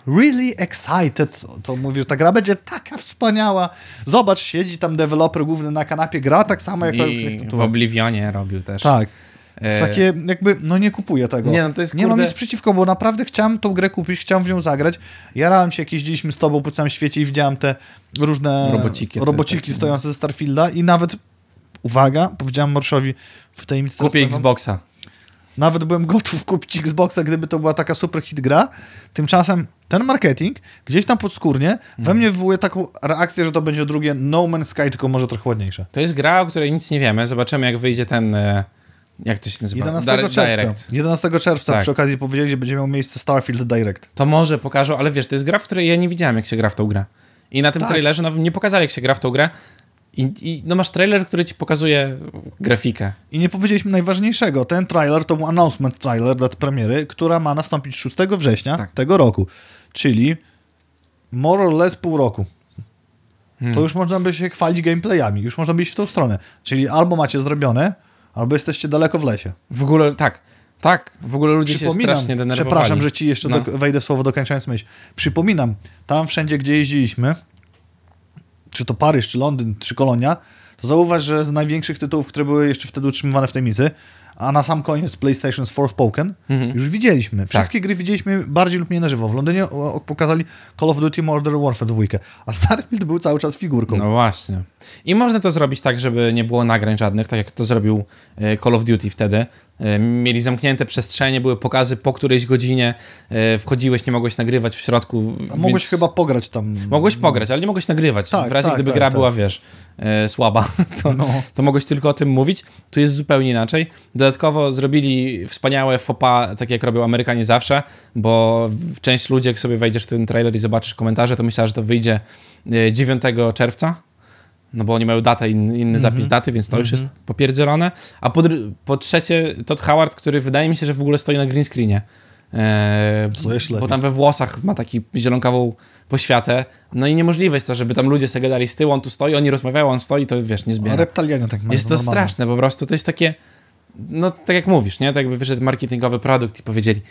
really excited. To mówił, ta gra będzie taka wspaniała. Zobacz, siedzi tam deweloper główny na kanapie, gra tak samo jak... I jak to w Oblivionie robił też. Tak. E, jest Takie jakby, no nie kupuję tego. Nie, no to jest, nie kurde... mam nic przeciwko, bo naprawdę chciałem tą grę kupić, chciałem w nią zagrać. Jarałem się, jak jeździliśmy z tobą po całym świecie i widziałem te różne robociki, robociki stojące ze Starfielda i nawet, uwaga, powiedziałem Marszowi w tej Kupię Xboxa. Nawet byłem gotów kupić Xboxa, gdyby to była taka super hit gra. Tymczasem ten marketing gdzieś tam podskórnie mm. we mhm. mnie wywołuje taką reakcję, że to będzie drugie No Man's Sky, tylko może trochę ładniejsze. To jest gra, o której nic nie wiemy. Zobaczymy, jak wyjdzie ten... E, jak to się nazywa? 11 Dar czerwca. Direct. 11 czerwca tak. przy okazji powiedzieli, że będzie miał miejsce Starfield Direct. To może pokażą, ale wiesz, to jest gra, w której ja nie widziałem, jak się gra w tą grę. I na tym tak. trailerze nawet no, nie pokazali, jak się gra w tą grę. I, I, no masz trailer, który ci pokazuje grafikę. I nie powiedzieliśmy najważniejszego. Ten trailer to był announcement trailer dla premiery, która ma nastąpić 6 września tak. tego roku. Czyli more or less pół roku. Hmm. To już można by się chwalić gameplayami. Już można by iść w tą stronę. Czyli albo macie zrobione, albo jesteście daleko w lesie. W ogóle tak. Tak, w ogóle ludzie się strasznie denerwowali. Przepraszam, że ci jeszcze no. do, wejdę w słowo dokończając myśl. Przypominam, tam wszędzie, gdzie jeździliśmy, czy to Paryż, czy Londyn, czy Kolonia, to zauważ, że z największych tytułów, które były jeszcze wtedy utrzymywane w tajemnicy, a na sam koniec PlayStation Forspoken, mhm. już widzieliśmy. Tak. Wszystkie tak. gry widzieliśmy bardziej lub mniej na żywo. W Londynie pokazali Call of Duty Modern Warfare 2, a Starfield był cały czas figurką. No właśnie. I można to zrobić tak, żeby nie było nagrań żadnych, tak jak to zrobił e, Call of Duty wtedy, E, mieli zamknięte przestrzenie, były pokazy po którejś godzinie, e, wchodziłeś, nie mogłeś nagrywać w środku. A mogłeś więc... chyba pograć tam. Mogłeś pograć, ale nie mogłeś nagrywać. Tak, w razie tak, gdyby tak, gra tak. była, wiesz, e, słaba, to, no. to mogłeś tylko o tym mówić. Tu jest zupełnie inaczej. Dodatkowo zrobili wspaniałe fopa, tak jak robią Amerykanie zawsze, bo część ludzi, jak sobie wejdziesz w ten trailer i zobaczysz komentarze, to myślała, że to wyjdzie 9 czerwca no bo oni mają datę, inny, inny mm-hmm. zapis mhm. daty, więc to mm-hmm. już jest mhm. popierdzielone. A po, po, trzecie, Todd Howard, który wydaje mi się, że w ogóle stoi na green screenie. E, bo tam we włosach ma taki zielonkawą poświatę. No i niemożliwe jest to, żeby tam ludzie sobie z tyłu, on tu stoi, oni rozmawiają, on stoi, to wiesz, nie zbiera. A reptalianie tak mają, Jest to normalne. straszne po prostu, to jest takie, no tak jak mówisz, nie? Tak jakby wyszedł marketingowy produkt i powiedzieli,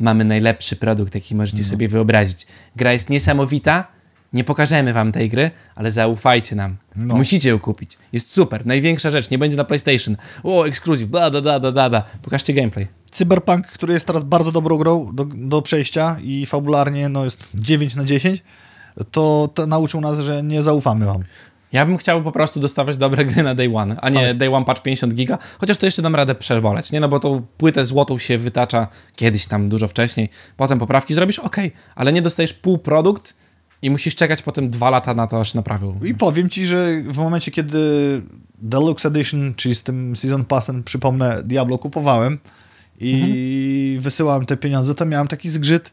mamy najlepszy produkt, jaki możecie no. sobie wyobrazić. Gra jest niesamowita, nie pokażemy wam tej gry, ale zaufajcie nam. No. Musicie ją kupić. Jest super. Największa rzecz. Nie będzie na PlayStation. O, ekskluzyw. Bla, bla, bla, bla, bla. Pokażcie gameplay. Cyberpunk, który jest teraz bardzo dobrą grą do, do przejścia i fabularnie no, jest 9 na 10, to, to nauczył nas, że nie zaufamy wam. Ja bym chciał po prostu dostawać dobre gry na Day One, a nie tak. Day One Patch 50 giga, chociaż to jeszcze dam radę przewolać, nie? No bo tą płytę złotą się wytacza kiedyś tam dużo wcześniej, potem poprawki zrobisz, ok, ale nie dostajesz pół produkt i musisz czekać potem dwa lata na to, aż naprawił. I powiem ci, że w momencie, kiedy Deluxe Edition, czyli z tym Season Passem, przypomnę, Diablo kupowałem i mhm. wysyłałem te pieniądze, to miałem taki zgrzyt.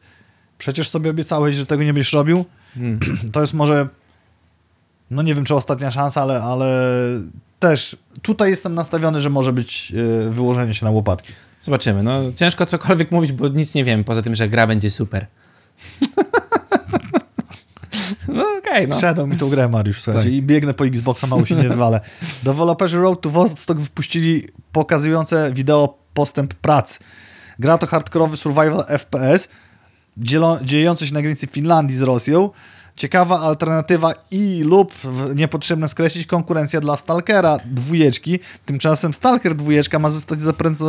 Przecież sobie obiecałeś, że tego nie będziesz robił. Hmm. To jest może, no nie wiem, czy ostatnia szansa, ale, ale też tutaj jestem nastawiony, że może być yy, wyłożenie się na łopatki. Zobaczymy. No, ciężko cokolwiek mówić, bo nic nie wiem, poza tym, że gra będzie super. No okej, okay, no. mi tą grę Mariusz, słuchajcie, tak. i biegnę po Xboxa, mało się nie wywalę. Deweloperzy Road to Vostok wypuścili pokazujące wideo postęp prac. Gra to hardkorowy survival FPS, dziejący się na granicy Finlandii z Rosją, Ciekawa alternatywa i lub niepotrzebne skreślić konkurencja dla Stalkera dwójeczki. Tymczasem Stalker dwójeczka ma zostać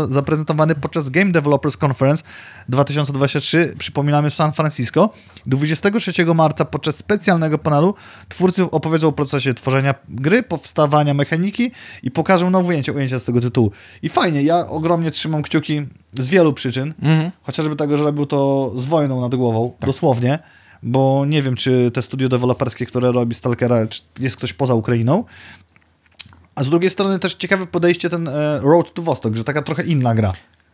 zaprezentowany podczas Game Developers Conference 2023, przypominamy w San Francisco. 23 marca podczas specjalnego panelu twórcy opowiedzą o procesie tworzenia gry, powstawania mechaniki i pokażą nowe ujęcie, ujęcia z tego tytułu. I fajnie, ja ogromnie trzymam kciuki z wielu przyczyn, mhm. chociażby tego, że robił to z wojną nad głową, tak. dosłownie bo nie wiem, czy te studio deweloperskie, które robi Stalkera, czy jest ktoś poza Ukrainą. A z drugiej strony też ciekawe podejście ten e, Road to Vostok, że taka trochę inna gra.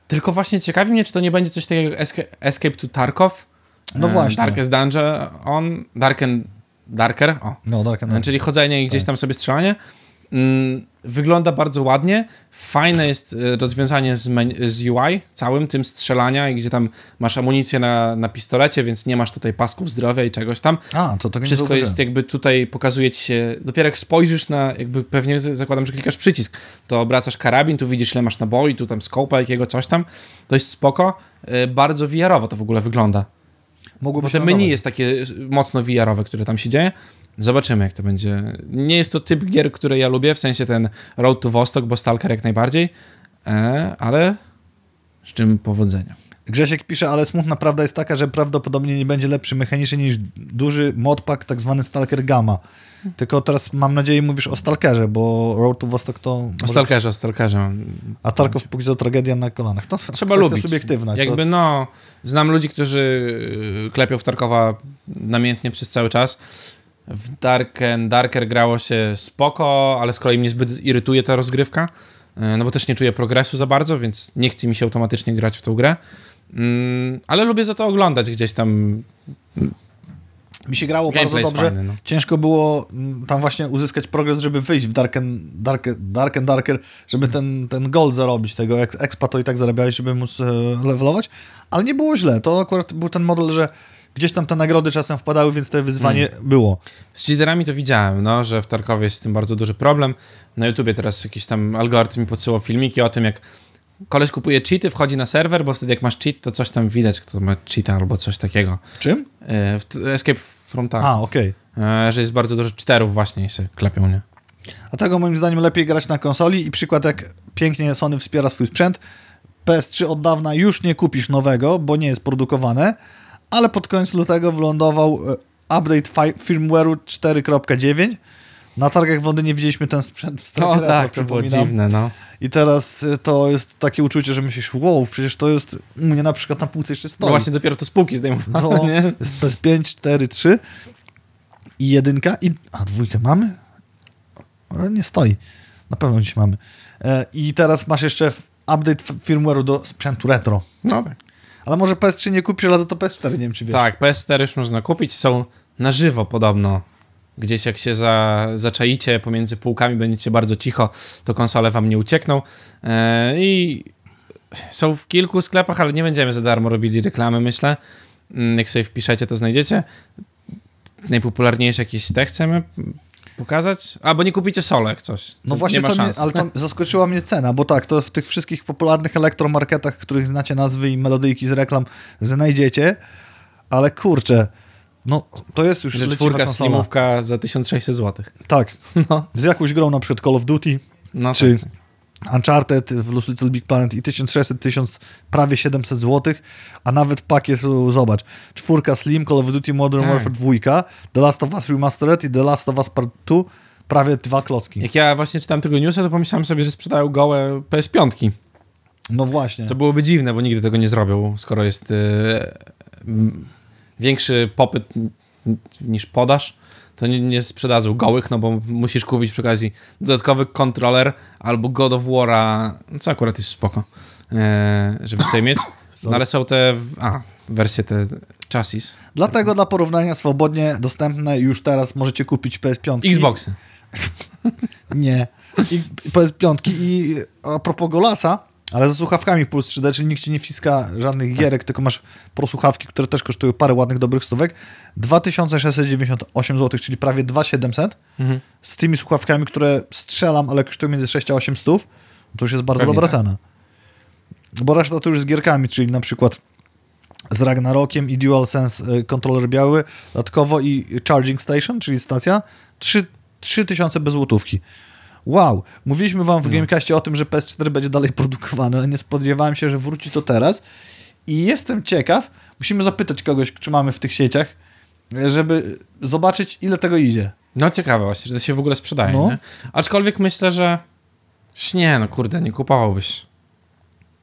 Tylko właśnie ciekawi mnie, czy to nie będzie coś takiego jak Escape to Tarkov, no e, właśnie. Darkest Dungeon, on, Darken, Darker, o. No, Darken, Czyli chodzenie i gdzieś tam sobie strzelanie, Mm, wygląda bardzo ładnie. Fajne jest e, rozwiązanie z, z UI, całym tym strzelania, gdzie tam masz amunicję na, na pistolecie, więc nie masz tutaj pasków zdrowia i czegoś tam. A, to tak Wszystko jest jakby tutaj, pokazuje ci się, dopiero jak spojrzysz na, jakby pewnie zakładam, że klikasz przycisk, to obracasz karabin, tu widzisz ile masz naboi, tu tam skopa jakiego, coś tam. To jest spoko. E, bardzo wiarowo to w ogóle wygląda. Mogłoby Bo te menu jest takie e, mocno wiarowe, które tam się dzieje. Zobaczymy, jak to będzie. Nie jest to typ gier, który ja lubię, w sensie ten Road to Vostok, bo Stalker jak najbardziej, e, ale z czym powodzenia. Grzesiek pisze, ale smutna prawda jest taka, że prawdopodobnie nie będzie lepszy mechanicznie niż duży modpack, tak zwany Stalker Gamma. Tylko teraz mam nadzieję mówisz o Stalkerze, bo Road to Vostok to... O Stalkerze, o Stalkerze. A Tarkov póki co tragedia na kolanach. To Trzeba lubić. subiektywna. Jakby to... no, znam ludzi, którzy klepią w Tarkowa namiętnie przez cały czas w Darken, Darker grało się spoko, ale z kolei mnie zbyt irytuje ta rozgrywka, e, no bo też nie czuję progresu za bardzo, więc nie chce mi się automatycznie grać w tą grę. Mm, ale lubię za to oglądać gdzieś tam mi się grało Gameplay bardzo dobrze. Fajny, no. Ciężko było mm, tam właśnie uzyskać progres, żeby wyjść w Dark and, Dark, Darker, żeby ten, ten gold zarobić, tego expa to i tak zarabiałeś, żeby móc e, levelować, ale nie było źle. To akurat był ten model, że gdzieś tam te nagrody czasem wpadały, więc te wyzwanie hmm. było. Z cheaterami to widziałem, no, że w Tarkowie jest z tym bardzo duży problem. Na YouTubie teraz jakiś tam algorytm mi podsyłał filmiki o tym, jak koleś kupuje cheaty, wchodzi na serwer, bo wtedy jak masz cheat, to coś tam widać, kto ma cheata albo coś takiego. czym? E, w Escape from Tarkov. A, okej. Okay. E, że jest bardzo dużo cheaterów właśnie i się klepią, nie? Dlatego moim zdaniem lepiej grać na konsoli i przykład jak pięknie Sony wspiera swój sprzęt, PS3 od dawna już nie kupisz nowego, bo nie jest produkowane, ale pod koniec lutego wylądował e, update firmware'u 4.9. Na targach w Londynie widzieliśmy ten sprzęt w No tak, to było dziwne, no. I teraz e, to jest takie uczucie, że myślisz, wow, przecież to jest u mnie na przykład na półce jeszcze stoi. No właśnie, dopiero to spółki zdejmowano, no, nie? Jest PS5, 4, 3 i jedynka, i... a dwójkę mamy? E, nie stoi. Na pewno gdzieś mamy. I teraz masz jeszcze update firmware'u do sprzętu retro. No tak. Ale może PS3 nie kupisz, ale to PS4 nie wiem, czy wiesz. Tak, PS4 już można kupić, są na żywo podobno. Gdzieś jak się za, zaczaicie pomiędzy półkami, będziecie bardzo cicho, to konsole wam nie uciekną. Yy, I są w kilku sklepach, ale nie będziemy za darmo robili reklamy, myślę. Mm, jak sobie wpiszecie, to znajdziecie. Najpopularniejsze jakieś te chcemy pokazać? Albo nie kupicie solek coś. No właśnie, nie ma szans. Mnie, ale to zaskoczyła mnie cena, bo tak, to w tych wszystkich popularnych elektromarketach, których znacie nazwy i melodyjki z reklam, znajdziecie, ale kurczę, no to jest już... Że czwórka slimówka za 1600 zł. Tak, no. z jakąś grą na przykład Call of Duty, no, czy... Tak Uncharted plus Little Big Planet i 1600, 1000, prawie 700 zł, a nawet pakiet, zobacz, czwórka Slim, Call of Duty Modern tak. Warfare 2, The Last of Us Remastered i The Last of Us Part 2, prawie dwa klocki. Jak ja właśnie czytam tego newsa, to pomyślałem sobie, że sprzedają gołe PS5. No właśnie. Co byłoby dziwne, bo nigdy tego nie zrobią, skoro jest yy, większy popyt niż podaż to nie, nie sprzedadzą gołych, no bo musisz kupić przy okazji dodatkowy kontroler albo God of War'a, no co akurat jest spoko, e, żeby sobie mieć. No ale są te, a, wersje te chassis. Dlatego dla porównania swobodnie dostępne już teraz możecie kupić PS5. Xboxy. nie. I PS5 i a propos Golasa, ale ze słuchawkami Puls 3D, czyli nikt ci nie wciska żadnych tak. gierek, tylko masz prosłuchawki, które też kosztują parę ładnych, dobrych stówek. 2698 zł, czyli prawie 2700 mhm. z tymi słuchawkami, które strzelam, ale kosztują między 6 a 8 To już jest bardzo Pewnie dobra tak. cena. Bo reszta to już z gierkami, czyli na przykład z Ragnarokiem i DualSense y, kontroler biały, dodatkowo i Charging Station, czyli stacja, 3, 3000 bez złotówki wow, mówiliśmy wam w no. Gamecastie o tym, że PS4 będzie dalej produkowane, ale nie spodziewałem się, że wróci to teraz. I jestem ciekaw, musimy zapytać kogoś, czy mamy w tych sieciach, żeby zobaczyć, ile tego idzie. No ciekawe właśnie, że to się w ogóle sprzedaje, no. nie? Aczkolwiek myślę, że... Nie, no kurde, nie kupowałbyś.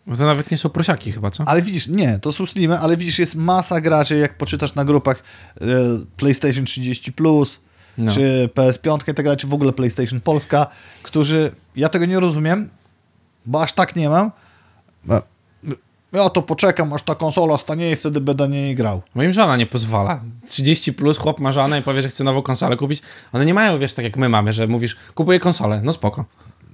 Bo to nawet nie są prosiaki chyba, co? Ale widzisz, nie, to są slimy, ale widzisz, jest masa graczy, jak poczytasz na grupach e, PlayStation 30+, Plus, no. czy PS5 tak dalej czy w ogóle PlayStation Polska, którzy, ja tego nie rozumiem, bo aż tak nie mam. No, ja to poczekam, aż ta konsola stanie i wtedy będę nie grał. Moim żona nie pozwala. 30 plus, chłop ma żonę i powie, że chce nową konsolę kupić. One nie mają, wiesz, tak jak my mamy, że mówisz, kupuję konsolę, no spoko.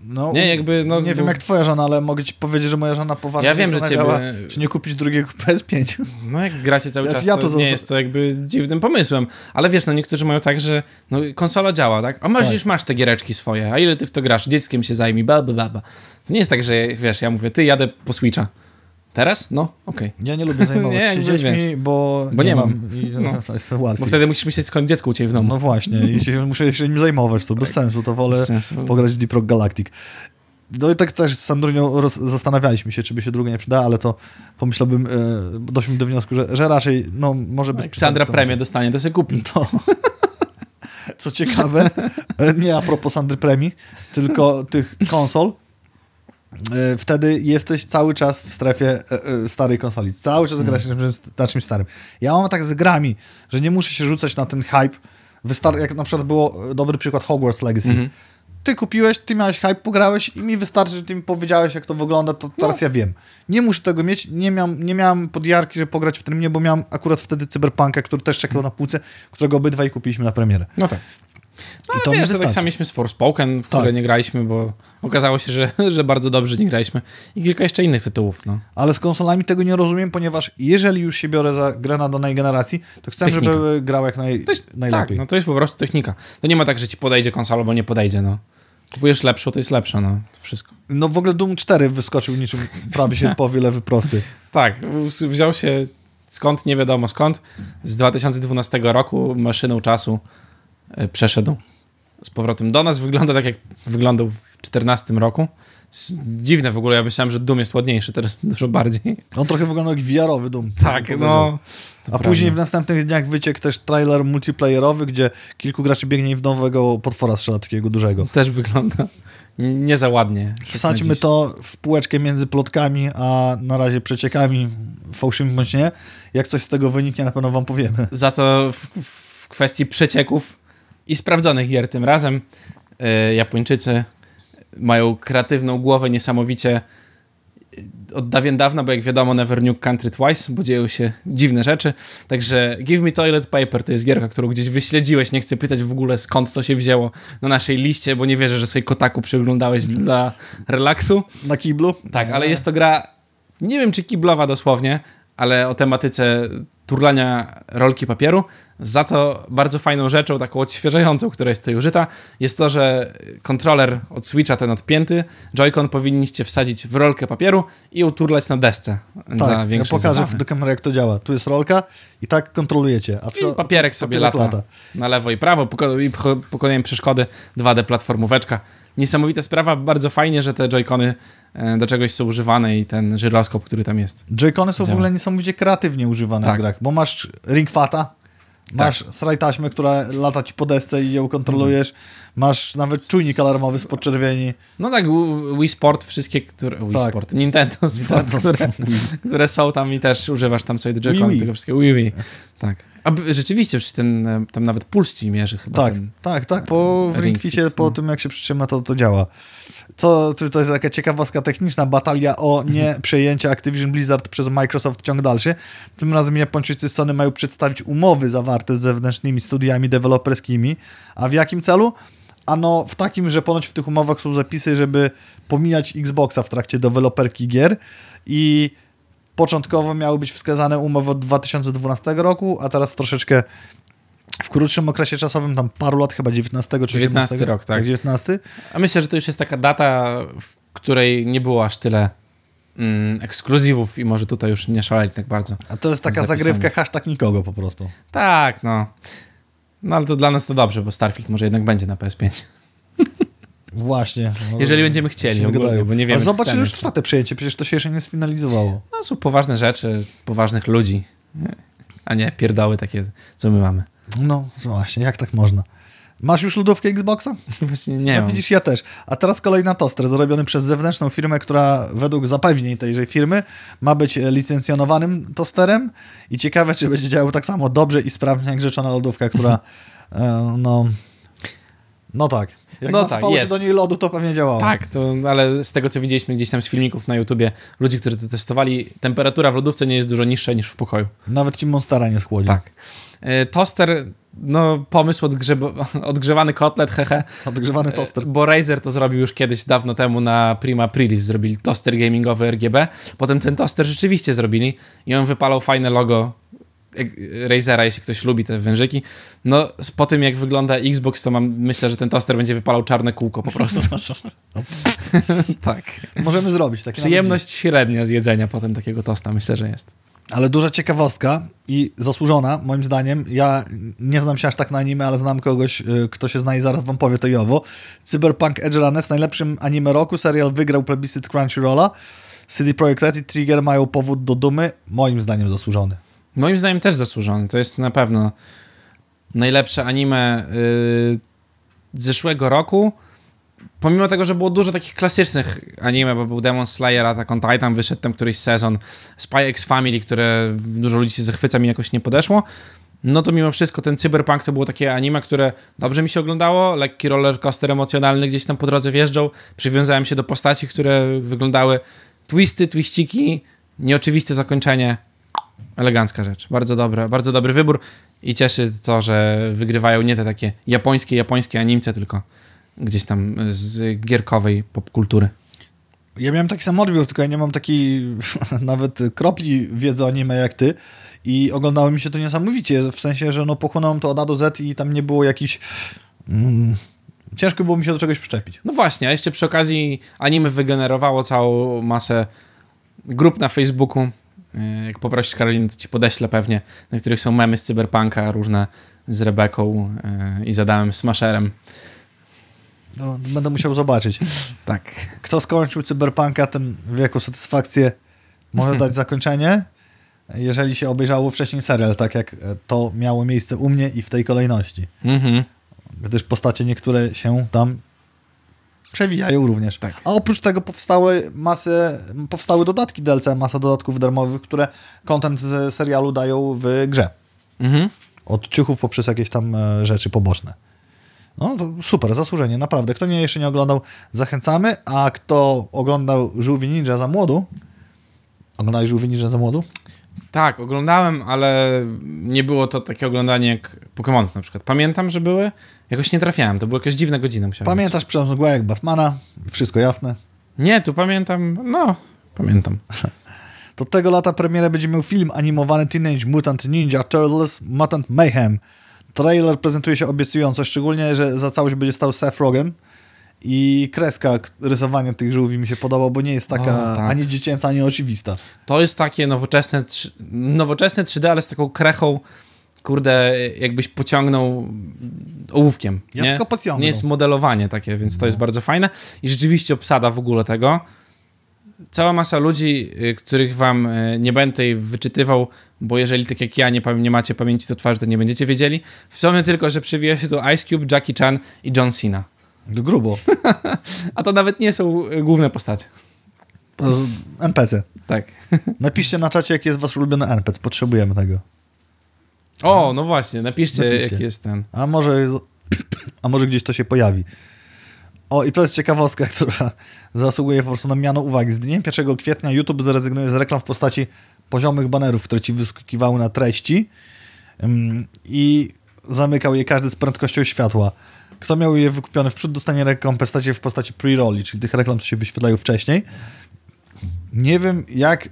No, nie, jakby, no, nie bo... wiem jak twoja żona, ale mogę ci powiedzieć, że moja żona poważnie ja wiem, że ciebie... czy nie kupić drugiego PS5. No jak gracie cały ja, czas, ja to, to nie jest to jakby dziwnym pomysłem. Ale wiesz, no niektórzy mają tak, że no, konsola działa, tak? A masz, tak. już masz te giereczki swoje, a ile ty w to grasz? Dzieckiem się zajmij, ba, ba, ba. To nie jest tak, że wiesz, ja mówię, ty jadę po Switcha. Teraz? No, okej. Okay. Ja nie lubię zajmować nie, się dziećmi, bo, bo nie, nie mam. mam. no. to jest łatwiej. Bo wtedy musisz myśleć, skąd dziecko u ciebie w domu. No właśnie, i muszę się nim zajmować, to tak. bez sensu, to wolę sensu. pograć w Deep Rock Galactic. No i tak też z Sandrunią zastanawialiśmy się, czy by się druga nie przydała, ale to pomyślałbym, e, doszliśmy do wniosku, że, że raczej, no może no być... Sandra premię może... dostanie, to się kupi. To. No. Co ciekawe, e, nie a propos Sandry premii, tylko tych konsol, E, wtedy jesteś cały czas w strefie e, e, starej konsoli. Cały czas mhm. grasz hmm. na czymś starym. Ja mam tak z grami, że nie muszę się rzucać na ten hype. Wystar jak na przykład było dobry przykład Hogwarts Legacy. Mm -hmm. Ty kupiłeś, ty miałeś hype, pograłeś i mi wystarczy, że ty mi powiedziałeś, jak to wygląda, to no. teraz no. ja wiem. Nie muszę tego mieć, nie miałem, nie miałem podjarki, żeby pograć w terminie, bo miałem akurat wtedy Cyberpunka, który też czekał mhm. na półce, którego obydwaj kupiliśmy na premierę. No tak. No, ale I to wiesz, to tak samo mieliśmy z Forspoken, w tak. które nie graliśmy, bo okazało się, że, że bardzo dobrze nie graliśmy. I kilka jeszcze innych tytułów. No. Ale z konsolami tego nie rozumiem, ponieważ jeżeli już się biorę za grę na danej generacji, to chcę, technika. żeby grał jak naj... to jest, tak, najlepiej. Tak, no to jest po prostu technika. To nie ma tak, że ci podejdzie konsola, bo nie podejdzie, no. Kupujesz lepszą, to jest lepsza, no. To wszystko. No w ogóle Doom 4 wyskoczył niczym prawie się powie wyprosty. tak, wziął się skąd, nie wiadomo skąd, z 2012 roku maszyną czasu E, przeszedł z powrotem do nas. Wygląda tak, jak wyglądał w 2014 roku. Dziwne w ogóle, ja myślałem, że dum jest ładniejszy, teraz dużo bardziej. On trochę wygląda jak wiarowy dum Tak, tak no. A prawie. później w następnych dniach wyciekł też trailer multiplayerowy, gdzie kilku graczy biegnie w nowego potwora strzela takiego dużego. Też wygląda nie za ładnie. Wsadźmy to w półeczkę między plotkami, a na razie przeciekami, fałszywymi bądź nie. Jak coś z tego wyniknie, na pewno wam powiemy. Za to w, w kwestii przecieków i sprawdzonych gier tym razem. E, Japończycy mają kreatywną głowę niesamowicie e, od dawien dawna, bo jak wiadomo Never Nuke Country Twice, bo dzieją się dziwne rzeczy. Także Give Me Toilet Paper to jest gierka, którą gdzieś wyśledziłeś. Nie chcę pytać w ogóle skąd to się wzięło na naszej liście, bo nie wierzę, że sobie kotaku przyglądałeś dla relaksu. Na kiblu? Tak, ale jest to gra, nie wiem czy kiblowa dosłownie, ale o tematyce turlania rolki papieru. Za to bardzo fajną rzeczą, taką odświeżającą, która jest tutaj użyta, jest to, że kontroler od Switcha, ten odpięty, Joy-Con powinniście wsadzić w rolkę papieru i uturlać na desce. Tak, ja pokażę zabawy. do kamery, jak to działa. Tu jest rolka i tak kontrolujecie. A I papierek sobie lata, lata, na lewo i prawo, i pokonujemy przeszkody, 2D platformóweczka. Niesamowita sprawa, bardzo fajnie, że te Joy-Cony e, do czegoś są używane i ten żyroskop, który tam jest. Joy-Cony są działa. w ogóle niesamowicie kreatywnie używane tak. w grach, bo masz Ring Fata, tak. Masz tak. sraj taśmy, która lata ci po desce i ją kontrolujesz. Mhm. Masz nawet czujnik alarmowy z podczerwieni. No tak, Wii Sport, wszystkie, które... Wii tak. Sport, Nintendo Sport, które, które, są tam i też używasz tam sobie joy tego wszystkiego. Wii, Wii. Tak. tak. A rzeczywiście, przecież ten, e, tam nawet puls ci mierzy chyba. Tak, ten, tak, tak, po w Ringficie, po tym jak się przytrzyma, to to działa. Co, to jest taka ciekawostka techniczna, batalia o nie przejęcie Activision Blizzard przez Microsoft ciąg dalszy. Tym razem Japończycy Sony mają przedstawić umowy zawarte z zewnętrznymi studiami deweloperskimi. A w jakim celu? Ano w takim, że ponoć w tych umowach są zapisy, żeby pomijać Xboxa w trakcie deweloperki gier i początkowo miały być wskazane umowy od 2012 roku, a teraz troszeczkę w krótszym okresie czasowym, tam paru lat, chyba 19 czy 19 rok, tak. tak. 19. A myślę, że to już jest taka data, w której nie było aż tyle mm, ekskluzywów i może tutaj już nie szaleć tak bardzo. A to jest taka zagrywka hashtag nikogo po prostu. Tak, no. No ale to dla nas to dobrze, bo Starfield może jednak będzie na PS5. Właśnie. Jeżeli będziemy chcieli, ogólnie, bo nie wiemy, Ale zobacz, już trwa to przejęcie, przecież to się jeszcze nie sfinalizowało. No są poważne rzeczy, poważnych ludzi, a nie pierdały takie, co my mamy. No właśnie, jak tak można? Masz już lodówkę Xboxa? Właśnie nie. No, widzisz, ja też. A teraz kolejna toster zrobiony przez zewnętrzną firmę, która według zapewnień tejże firmy ma być licencjonowanym tosterem i ciekawe, czy będzie działał tak samo dobrze i sprawnie jak rzeczona lodówka, która e, no... No tak. Jak no tak, jest. do niej lodu, to pewnie działało. Tak, to, ale z tego, co widzieliśmy gdzieś tam z filmików na YouTubie, ludzi, którzy to testowali, temperatura w lodówce nie jest dużo niższa niż w pokoju. Nawet ci Monstera nie schłodzi. Tak. E, toster no, pomysł odgrzeb... odgrzewany kotlet, hehe. Odgrzewany e, toster. Bo Razer to zrobił już kiedyś dawno temu na Prima Prilis zrobili toster gamingowy RGB. Potem ten toster rzeczywiście zrobili i on wypalał fajne logo Razera, jeśli ktoś lubi te wężyki. No, po tym jak wygląda Xbox, to mam, myślę, że ten toster będzie wypalał czarne kółko po prostu. No, no. tak. Możemy zrobić takie. Przyjemność średnia z jedzenia potem takiego tosta, myślę, że jest. Ale duża ciekawostka i zasłużona, moim zdaniem. Ja nie znam się aż tak na anime, ale znam kogoś, y, kto się zna i zaraz wam powie to i owo. Cyberpunk Edge Runners, najlepszym anime roku, serial wygrał plebiscyt Crunchyrolla. CD Projekt Red i Trigger mają powód do dumy, moim zdaniem zasłużony. Moim zdaniem też zasłużony. To jest na pewno najlepsze anime yy, zeszłego roku. Pomimo tego, że było dużo takich klasycznych anime, bo był Demon Slayer, Attack on Titan, wyszedł tam któryś sezon, Spy X Family, które dużo ludzi się zachwyca, mi jakoś nie podeszło, no to mimo wszystko ten cyberpunk to było takie anime, które dobrze mi się oglądało, lekki roller coaster emocjonalny gdzieś tam po drodze wjeżdżał, przywiązałem się do postaci, które wyglądały twisty, twiściki, nieoczywiste zakończenie, Elegancka rzecz. Bardzo dobra, bardzo dobry wybór i cieszy to, że wygrywają nie te takie japońskie, japońskie animce, tylko gdzieś tam z gierkowej popkultury. Ja miałem taki sam odbiór, tylko ja nie mam takiej nawet kropli wiedzy o anime jak ty i oglądało mi się to niesamowicie, w sensie, że no pochłonąłem to od A do Z i tam nie było jakichś... Mm, ciężko było mi się do czegoś przyczepić. No właśnie, a jeszcze przy okazji anime wygenerowało całą masę grup na Facebooku, Y, jak poprosisz Karolin, to ci podeślę pewnie, na których są memy z Cyberpunka różne z Rebeką y, i z Adamem Smasherem. No, będę musiał zobaczyć. Tak. Kto skończył Cyberpunka, ten w jaką satysfakcję może dać zakończenie, jeżeli się obejrzało wcześniej serial, tak jak to miało miejsce u mnie i w tej kolejności. Mhm. Gdyż postacie niektóre się tam przewijają również. Tak. A oprócz tego powstały masy, powstały dodatki DLC, masa dodatków darmowych, które content z serialu dają w grze. Mhm. Od ciuchów poprzez jakieś tam e, rzeczy poboczne. No to super, zasłużenie, naprawdę. Kto nie jeszcze nie oglądał, zachęcamy, a kto oglądał Żółwi Ninja za młodu, oglądałeś Żółwi Ninja za młodu? Tak, oglądałem, ale nie było to takie oglądanie jak Pokémon, na przykład. Pamiętam, że były, jakoś nie trafiałem, to były jakieś dziwne godziny. Musiałem Pamiętasz przynajmniej jak Batmana? Wszystko jasne? Nie, tu pamiętam, no, pamiętam. To tego lata premierę będzie miał film animowany Teenage Mutant Ninja Turtles Mutant Mayhem. Trailer prezentuje się obiecująco, szczególnie, że za całość będzie stał Seth Rogen. I kreska rysowania tych żółwi mi się podoba, bo nie jest taka o, tak. ani dziecięca, ani oczywista. To jest takie nowoczesne, nowoczesne 3D, ale z taką krechą, kurde, jakbyś pociągnął ołówkiem. Ja nie? tylko pociągnął. Nie jest modelowanie takie, więc to jest no. bardzo fajne. I rzeczywiście obsada w ogóle tego. Cała masa ludzi, y, których wam y, nie będę wyczytywał, bo jeżeli tak jak ja nie, nie macie pamięci to twarzy, to nie będziecie wiedzieli. Wspomnę tylko, że przywija się tu Ice Cube, Jackie Chan i John Cena. No grubo. A to nawet nie są e, główne postacie. NPC. Tak. Napiszcie na czacie, jaki jest wasz ulubiony NPC. Potrzebujemy tego. O, no właśnie, napiszcie, napiszcie. jaki jest ten. A może, a może gdzieś to się pojawi. O, i to jest ciekawostka, która zasługuje po prostu na miano uwagi. Z dniem 1 kwietnia YouTube zrezygnuje z reklam w postaci poziomych banerów, które ci wyskakiwały na treści mm, i zamykał je każdy z prędkością światła. Kto miał je wykupione w przód, dostanie rekompensację w postaci pre-rolli, czyli tych reklam, co się wyświetlają wcześniej. Nie wiem, jak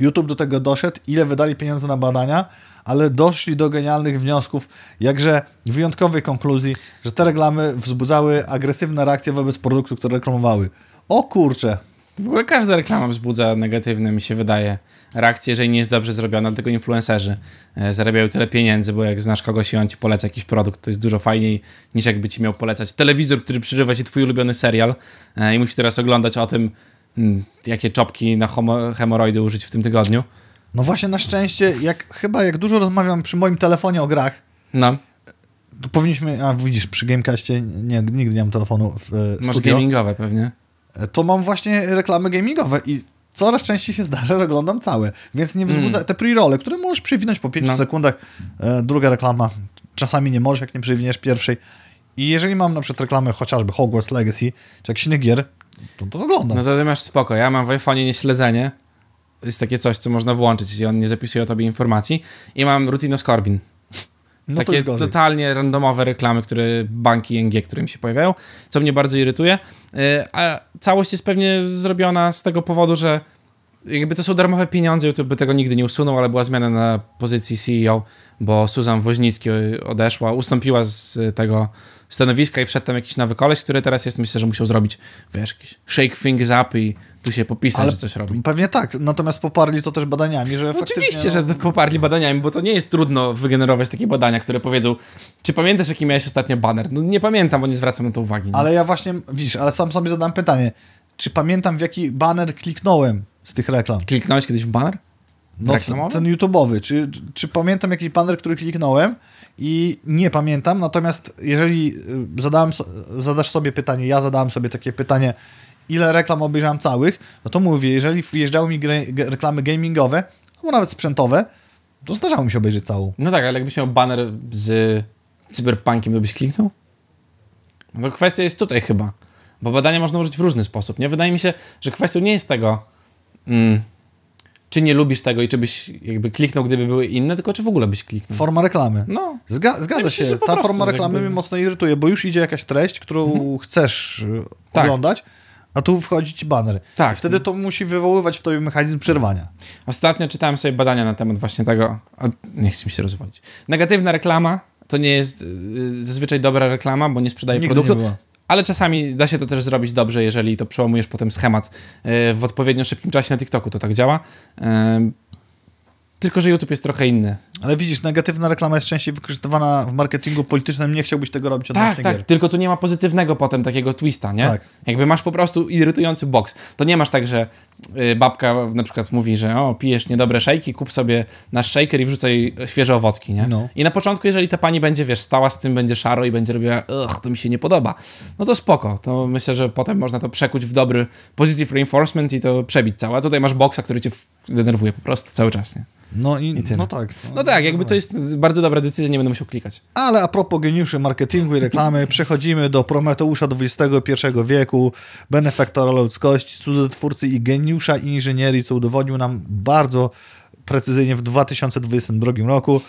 YouTube do tego doszedł, ile wydali pieniędzy na badania, ale doszli do genialnych wniosków, jakże wyjątkowej konkluzji, że te reklamy wzbudzały agresywne reakcje wobec produktu, które reklamowały. O kurcze! W ogóle każda reklama wzbudza negatywne, mi się wydaje reakcję, jeżeli nie jest dobrze zrobiona, dlatego influencerzy e, zarabiają tyle pieniędzy, bo jak znasz kogoś i on ci poleca jakiś produkt, to jest dużo fajniej niż jakby ci miał polecać telewizor, który przyrywa ci twój ulubiony serial e, i musisz teraz oglądać o tym, mm, jakie czopki na hemoroidy użyć w tym tygodniu. No właśnie na szczęście, jak chyba jak dużo rozmawiam przy moim telefonie o grach, no. to powinniśmy, a widzisz, przy Gamecastie nie, nigdy nie mam telefonu w e, Masz studio. gamingowe pewnie. E, to mam właśnie reklamy gamingowe i coraz częściej się zdarza, że oglądam całe, więc nie wzbudza... Mm. Te pre-rolle, które możesz przewinąć po 5 no. sekundach, e, druga reklama, czasami nie możesz, jak nie przewiniesz pierwszej. I jeżeli mam na przykład reklamę chociażby Hogwarts Legacy, czy jakiś inny gier, to, to oglądam. No to ty masz spoko, ja mam w iPhone'ie nieśledzenie, jest takie coś, co można włączyć i on nie zapisuje o tobie informacji i mam Rutino Scorbin. No Takie to totalnie randomowe reklamy, które banki NG, które mi się pojawiają, co mnie bardzo irytuje. Y, a całość jest pewnie zrobiona z tego powodu, że jakby to są darmowe pieniądze, YouTube by tego nigdy nie usunął, ale była zmiana na pozycji CEO, bo Susan Woźnicki odeszła, ustąpiła z tego stanowiska i wszedł tam jakiś nowy koleś, który teraz jest, myślę, że musiał zrobić, wiesz, jakiś shake things up i tu się popisać, Ale że coś robi. Pewnie tak, natomiast poparli to też badaniami, że no faktycznie... Oczywiście, no. że poparli badaniami, bo to nie jest trudno wygenerować takie badania, które powiedzą, czy pamiętasz, jaki miałeś ostatnio banner? No nie pamiętam, bo nie zwracam na to uwagi. Nie? No. Ale ja właśnie, widzisz, ale sam sobie zadam pytanie, czy pamiętam, w jaki banner kliknąłem? z tych reklam. Kliknąłeś kiedyś w banner? No, ten YouTube'owy. Czy, czy pamiętam jakiś banner, który kliknąłem? I nie pamiętam, natomiast jeżeli y, zadałem, zadasz sobie pytanie, ja zadałem sobie takie pytanie, ile reklam obejrzałem całych, no to mówię, jeżeli wjeżdżały mi gre, reklamy gamingowe, albo nawet sprzętowe, to zdarzało mi się obejrzeć całą. No tak, ale jakbyś miał banner z cyberpunkiem, to byś kliknął? No kwestia jest tutaj chyba, bo badania można użyć w różny sposób, nie? Wydaje mi się, że kwestią nie jest tego, Mm, czy nie lubisz tego i czy byś jakby kliknął, gdyby były inne, tylko czy w ogóle byś kliknął? Forma reklamy. No. Zga zgadza myślę, się. Ta forma reklamy jakby... mnie mocno irytuje, bo już idzie jakaś treść, którą mhm. chcesz y, tak. oglądać, a tu wchodzi ci banner. Tak. I wtedy to musi wywoływać w tobie mechanizm przerwania. Ostatnio czytałem sobie badania na temat właśnie tego, a nie chcę mi się rozwodzić. Negatywna reklama to nie jest y, y, zazwyczaj dobra reklama, bo nie sprzedaje Nigdy produktu. Nie ale czasami da się to też zrobić dobrze, jeżeli to przełamujesz potem schemat e, w odpowiednio szybkim czasie na TikToku, to tak działa. E, tylko, że YouTube jest trochę inny. Ale widzisz, negatywna reklama jest częściej wykorzystywana w marketingu politycznym, nie chciałbyś tego robić od Tak, tak, gier. tylko tu nie ma pozytywnego potem takiego twista, nie? Tak. Jakby masz po prostu irytujący boks. To nie masz tak, że Y, babka na przykład mówi, że o, pijesz niedobre szejki, kup sobie nasz shaker i wrzucaj świeże owocki, nie? No. I na początku, jeżeli ta pani będzie, wiesz, stała z tym, będzie szaro i będzie robiła, ugh, to mi się nie podoba, no to spoko. To myślę, że potem można to przekuć w dobry positive reinforcement i to przebić całe. A tutaj masz boksa, który cię denerwuje po prostu cały czas, nie? No, i, I no tak. No, no tak, jakby to jest bardzo dobra decyzja, nie będę musiał klikać. Ale a propos geniuszy marketingu i reklamy, przechodzimy do Prometeusza XXI wieku, benefaktora ludzkości, cudotwórcy i geniuszy geniusza inżynierii, co udowodnił nam bardzo precyzyjnie w 2022 roku.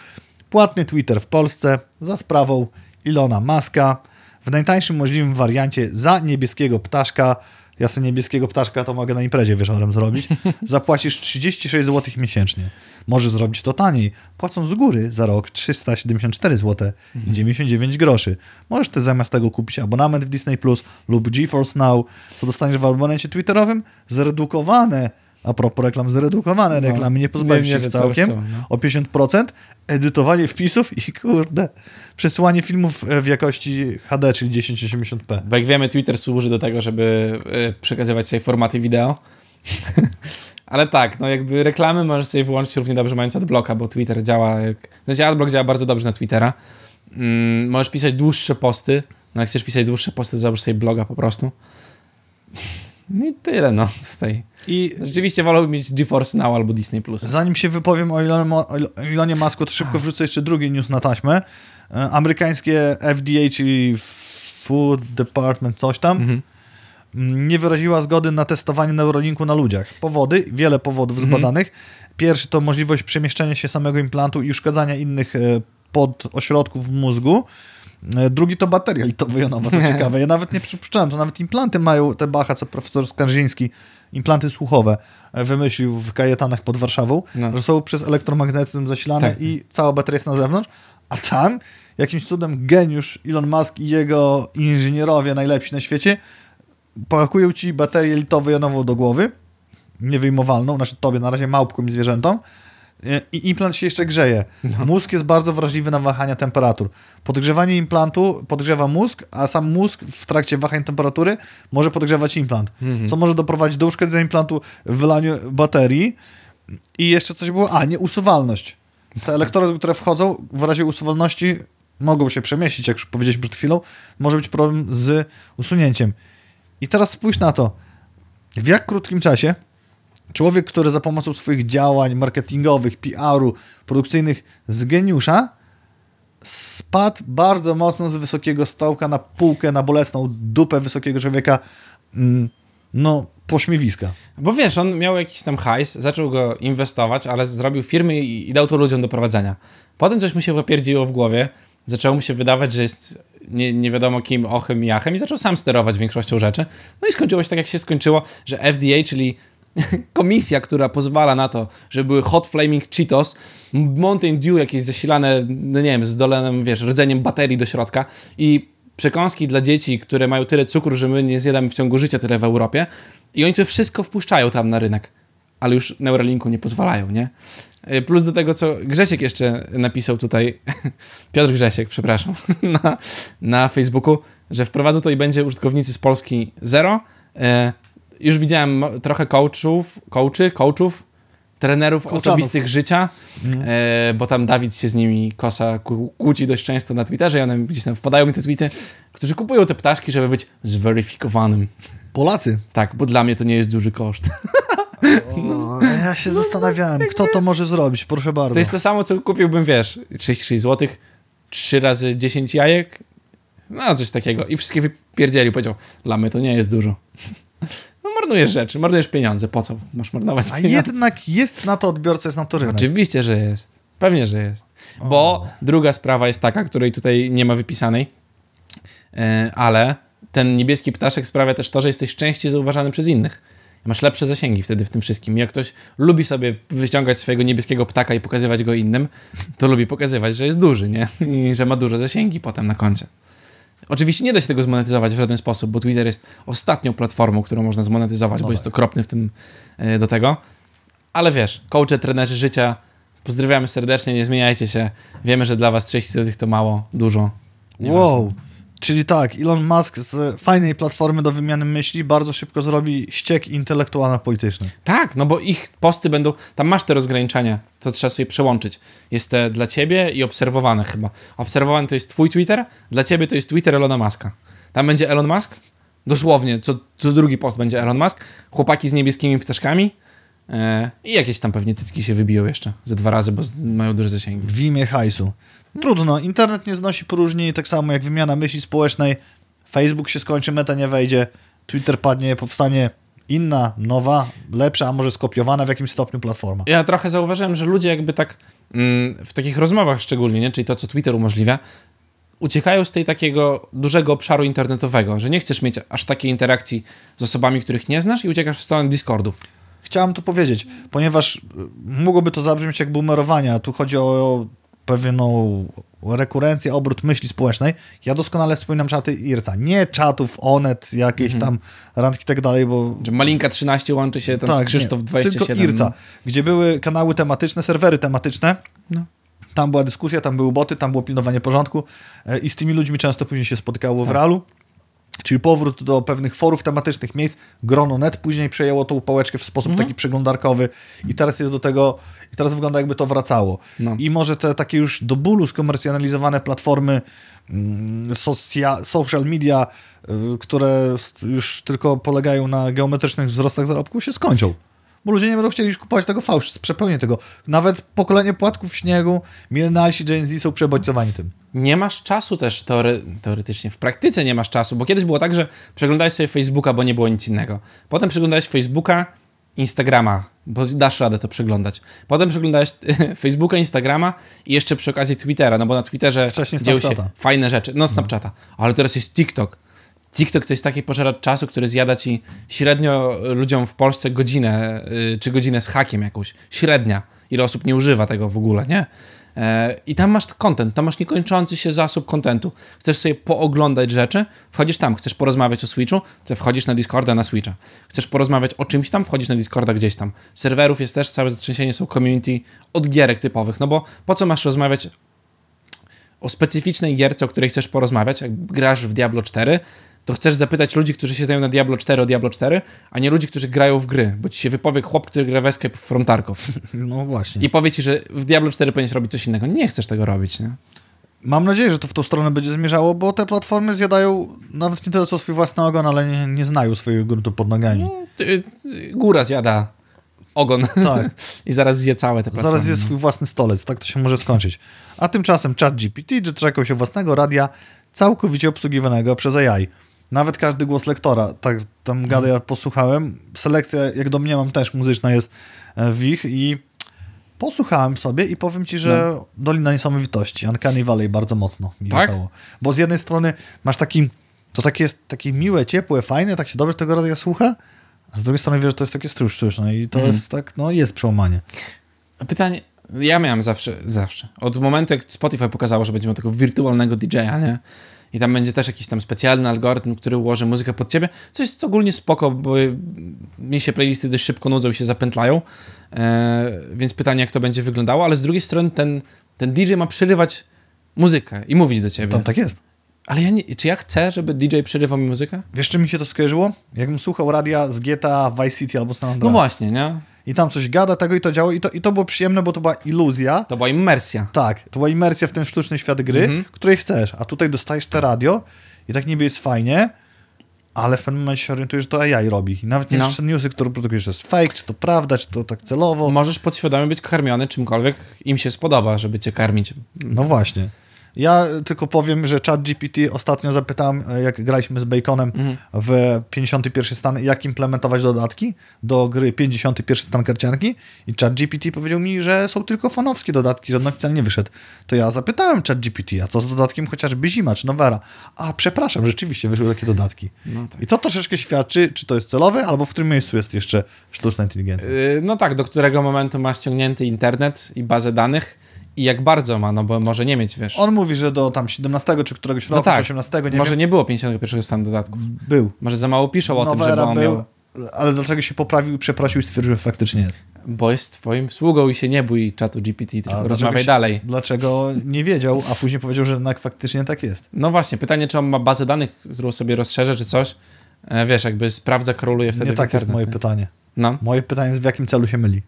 Płatny Twitter w Polsce za sprawą Ilona Maska w najtańszym możliwym wariancie za niebieskiego ptaszka ja sobie niebieskiego ptaszka to mogę na imprezie wieczorem zrobić. Zapłacisz 36 zł miesięcznie. Możesz zrobić to taniej. Płacąc z góry za rok 374 zł 99 groszy. Możesz też zamiast tego kupić abonament w Disney Plus lub GeForce Now, co dostaniesz w abonencie Twitterowym, zredukowane a propos reklam, zredukowane no. reklamy, nie pozbawisz się całkiem, chcą, no. o 50%, edytowanie wpisów i kurde, przesyłanie filmów e, w jakości HD, czyli 1080p. Bo jak wiemy, Twitter służy do tego, żeby e, przekazywać sobie formaty wideo, ale tak, no jakby reklamy możesz sobie wyłączyć równie dobrze mając adblocka, bo Twitter działa jak... Znaczy adblock działa bardzo dobrze na Twittera. Mm, możesz pisać dłuższe posty, no jak chcesz pisać dłuższe posty, to załóż sobie bloga po prostu. No i tyle, no. Tutaj. I Rzeczywiście wolałbym mieć GeForce Now albo Disney+. Plus. Zanim się wypowiem o Ilonie, o Ilonie Masku, to szybko wrzucę jeszcze drugi news na taśmę. E, amerykańskie FDA, czyli Food Department, coś tam, mhm. Mm, nie wyraziła zgody na testowanie Neurolinku na ludziach. Powody, wiele powodów mhm. zbadanych. Pierwszy to możliwość przemieszczenia się samego implantu i uszkadzania innych e, podośrodków mózgu. E, drugi to bateria litowo-jonowa, to ciekawe. Ja nawet nie przypuszczałem, to nawet implanty mają te Bacha, co profesor Skarżyński, implanty słuchowe e, wymyślił w Kajetanach pod Warszawą, no. że są przez elektromagnetyzm zasilane tak. i cała bateria jest na zewnątrz, a tam jakimś cudem geniusz Elon Musk i jego inżynierowie najlepsi na świecie pakują ci baterię litowo-jonową do głowy, niewyjmowalną, znaczy tobie na razie małpką i zwierzętom, i implant się jeszcze grzeje. No. Mózg jest bardzo wrażliwy na wahania temperatur. Podgrzewanie implantu podgrzewa mózg, a sam mózg w trakcie wahań temperatury może podgrzewać implant, mhm. co może doprowadzić do uszkodzenia implantu, wylaniu baterii i jeszcze coś było, a nie usuwalność. Te elektrody, które wchodzą w razie usuwalności mogą się przemieścić, jak już powiedzieliśmy przed chwilą, może być problem z usunięciem. I teraz spójrz na to, w jak krótkim czasie Człowiek, który za pomocą swoich działań marketingowych, PR-u, produkcyjnych z geniusza spadł bardzo mocno z wysokiego stołka na półkę, na bolesną dupę wysokiego człowieka. Mm, no, pośmiewiska. Bo wiesz, on miał jakiś tam hajs, zaczął go inwestować, ale zrobił firmy i, i dał to ludziom do prowadzenia. Potem coś mu się popierdziło w głowie, zaczęło mu się wydawać, że jest nie, nie wiadomo kim, ochem i i zaczął sam sterować większością rzeczy. No i skończyło się tak, jak się skończyło, że FDA, czyli komisja, która pozwala na to, żeby były hot flaming Cheetos, Mountain Dew jakieś zasilane, no nie wiem, z dolenem, wiesz, rdzeniem baterii do środka i przekąski dla dzieci, które mają tyle cukru, że my nie zjadamy w ciągu życia tyle w Europie i oni to wszystko wpuszczają tam na rynek, ale już Neuralinku nie pozwalają, nie? Y, plus do tego, co Grzesiek jeszcze napisał tutaj, Piotr Grzesiek, przepraszam, na, na Facebooku, że wprowadzą to i będzie użytkownicy z Polski zero, y, już widziałem trochę coachów, coachy, coachów, trenerów Kosanów. osobistych życia, mhm. e, bo tam Dawid się z nimi kosa kłóci dość często na Twitterze i one gdzieś tam wpadają mi te tweety, którzy kupują te ptaszki, żeby być zweryfikowanym. Polacy? Tak, bo dla mnie to nie jest duży koszt. O, ja się zastanawiałem, kto to może zrobić, proszę bardzo. To jest to samo, co kupiłbym, wiesz, 36 zł, 3 razy 10 jajek, no coś takiego. I wszystkie wypierdzieli, powiedział, dla mnie to nie jest dużo marnujesz rzeczy, marnujesz pieniądze. Po co masz marnować pieniądze? A jednak jest na to odbiorca, jest na to rynek. Oczywiście, że jest. Pewnie, że jest. Bo o. druga sprawa jest taka, której tutaj nie ma wypisanej, e, ale ten niebieski ptaszek sprawia też to, że jesteś częściej zauważany przez innych. Masz lepsze zasięgi wtedy w tym wszystkim. Jak ktoś lubi sobie wyciągać swojego niebieskiego ptaka i pokazywać go innym, to lubi pokazywać, że jest duży, nie? I że ma duże zasięgi potem na koncie. Oczywiście nie da się tego zmonetyzować w żaden sposób, bo Twitter jest ostatnią platformą, którą można zmonetyzować, no bo jest jest tak. kropny w tym e, do tego. Ale wiesz, coache, trenerzy życia, pozdrawiamy serdecznie, nie zmieniajcie się. Wiemy, że dla was 30 zł to mało, dużo. wow. Ważne. Czyli tak, Elon Musk z fajnej platformy do wymiany myśli bardzo szybko zrobi ściek intelektualno-polityczny. Tak, no bo ich posty będą. Tam masz te rozgraniczenia, to trzeba sobie przełączyć. Jest te dla ciebie i obserwowane chyba. Obserwowany to jest Twój Twitter, dla ciebie to jest Twitter Elona Muska. Tam będzie Elon Musk? Dosłownie, co, co drugi post będzie Elon Musk. Chłopaki z niebieskimi ptaszkami. E, I jakieś tam pewnie cycki się wybiją jeszcze ze dwa razy, bo mają duże zasięgi. W imię hajsu. Trudno, internet nie znosi próżni, tak samo jak wymiana myśli społecznej. Facebook się skończy, meta nie wejdzie, Twitter padnie, powstanie inna, nowa, lepsza, a może skopiowana w jakimś stopniu platforma. Ja trochę zauważyłem, że ludzie jakby tak mm, w takich rozmowach szczególnie, nie? czyli to, co Twitter umożliwia, uciekają z tej takiego dużego obszaru internetowego, że nie chcesz mieć aż takiej interakcji z osobami, których nie znasz i uciekasz w stronę Discordów. Chciałem to powiedzieć, ponieważ y, mogłoby to zabrzmieć jak bumerowania. tu chodzi o pewną rekurencję, obrót myśli społecznej. Ja doskonale wspominam czaty IRCA. Nie czatów Onet, jakieś mhm. tam randki i tak dalej, bo... Że Malinka 13 łączy się tam tak, z Krzysztof nie, 27. Tylko IRCA, gdzie były kanały tematyczne, serwery tematyczne. No. Tam była dyskusja, tam były boty, tam było pilnowanie porządku e, i z tymi ludźmi często później się spotykało tak. w ralu. Czyli powrót do pewnych forów tematycznych miejsc, grono.net później przejęło tą pałeczkę w sposób mhm. taki przeglądarkowy i teraz jest do tego, i teraz wygląda jakby to wracało. No. I może te takie już do bólu skomercjonalizowane platformy mm, social media, y, które już tylko polegają na geometrycznych wzrostach zarobku, się skończą bo ludzie nie będą chcieli już kupować tego fałsz, przepełnię tego. Nawet pokolenie płatków śniegu, mielnasi, Gen Z są przebodźcowani tym. Nie masz czasu też teore teoretycznie, w praktyce nie masz czasu, bo kiedyś było tak, że przeglądałeś sobie Facebooka, bo nie było nic innego. Potem przeglądałeś Facebooka, Instagrama, bo dasz radę to przeglądać. Potem przeglądałeś Facebooka, Instagrama i jeszcze przy okazji Twittera, no bo na Twitterze Wcześniej dzieją się fajne rzeczy. No mhm. Snapchata, ale teraz jest TikTok. TikTok to jest taki pożeracz czasu, który zjada ci średnio ludziom w Polsce godzinę, y, czy godzinę z hakiem jakąś. Średnia. Ile osób nie używa tego w ogóle, nie? E, I tam masz kontent, tam masz niekończący się zasób kontentu. Chcesz sobie pooglądać rzeczy, wchodzisz tam. Chcesz porozmawiać o Switchu, to wchodzisz na Discorda, na Switcha. Chcesz porozmawiać o czymś tam, wchodzisz na Discorda gdzieś tam. Serwerów jest też, całe zatrzęsienie są community od gierek typowych, no bo po co masz rozmawiać o specyficznej gierce, o której chcesz porozmawiać, jak grasz w Diablo 4, to chcesz zapytać ludzi, którzy się znają na Diablo 4 o Diablo 4, a nie ludzi, którzy grają w gry, bo ci się wypowie chłop, który gra w Escape from Tarkov. No właśnie. I powie ci, że w Diablo 4 powinieneś robić coś innego. Nie chcesz tego robić, nie? Mam nadzieję, że to w tą stronę będzie zmierzało, bo te platformy zjadają nawet nie tyle co swój własny ogon, ale nie, nie znają swojego gruntu pod nogami. No, góra zjada ogon. Tak. I zaraz zje całe te platformy. Zaraz jest swój własny stolec, tak to się może skończyć. A tymczasem GPT, doczekał się własnego radia całkowicie obsługiwanego przez AI. Nawet każdy głos lektora, tak tam gadę mhm. ja posłuchałem. Selekcja, jak do mnie mam też muzyczna jest e, w ich i posłuchałem sobie i powiem ci, że no. Dolina Niesamowitości, Uncanny Valley bardzo mocno mi tak? Bo z jednej strony masz taki, to takie jest takie miłe, ciepłe, fajne, tak się dobrze tego radia słucha, a z drugiej strony wiesz, że to jest takie struszczyszne i to mhm. jest tak, no jest przełamanie. Pytanie, ja miałem zawsze, zawsze, od momentu jak Spotify pokazało, że będziemy tego wirtualnego DJ-a, nie? i tam będzie też jakiś tam specjalny algorytm, który ułoży muzykę pod ciebie, co jest ogólnie spoko, bo mi się playlisty dość szybko nudzą i się zapętlają, e, więc pytanie, jak to będzie wyglądało, ale z drugiej strony ten, ten DJ ma przerywać muzykę i mówić do ciebie. Tam tak jest. Ale ja nie, czy ja chcę, żeby DJ przerywał mi muzykę? Wiesz, czy mi się to skojarzyło? Jakbym słuchał radia z Geta Vice City albo San Andreas. No właśnie, nie? I tam coś gada, tego i to działo i to, i to było przyjemne, bo to była iluzja. To była imersja. Tak, to była imersja w ten sztuczny świat gry, mhm. której chcesz. A tutaj dostajesz te radio i tak niby jest fajnie, ale w pewnym momencie się orientujesz, że to AI robi. I nawet nie no. newsy, które produkujesz, że jest fake, czy to prawda, czy to tak celowo. Możesz podświadomie być karmiony czymkolwiek im się spodoba, żeby cię karmić. No właśnie. Ja tylko powiem, że GPT ostatnio zapytałem, e, jak graliśmy z Baconem mhm. w 51 stan, jak implementować dodatki do gry 51 stan karcianki i GPT powiedział mi, że są tylko fanowskie dodatki, żaden oficjalnie wyszedł. To ja zapytałem GPT, a co z dodatkiem chociażby Zima czy Nowera? A przepraszam, rzeczywiście wyszły takie dodatki. No tak. I to troszeczkę świadczy, czy to jest celowe, albo w którym miejscu jest jeszcze sztuczna inteligencja. Y, no tak, do którego momentu ma ściągnięty internet i bazę danych i jak bardzo ma, no bo może nie mieć, wiesz. On mówi, że do tam 17 czy któregoś no roku, tak. czy 18, nie Może wiem. nie było 51 stanu dodatków. Był. Może za mało piszą Nowa o tym, że on był, miał... Ale dlaczego się poprawił i przeprosił i stwierdził, że faktycznie jest? Bo jest twoim sługą i się nie bój czatu GPT, tylko rozmawiaj się, dalej. Dlaczego nie wiedział, a później powiedział, że jednak faktycznie tak jest? No właśnie, pytanie, czy on ma bazę danych, którą sobie rozszerza, czy coś. E, wiesz, jakby sprawdza, króluje wtedy Nie tak jest moje pytanie. No. Moje pytanie jest, w jakim celu się myli?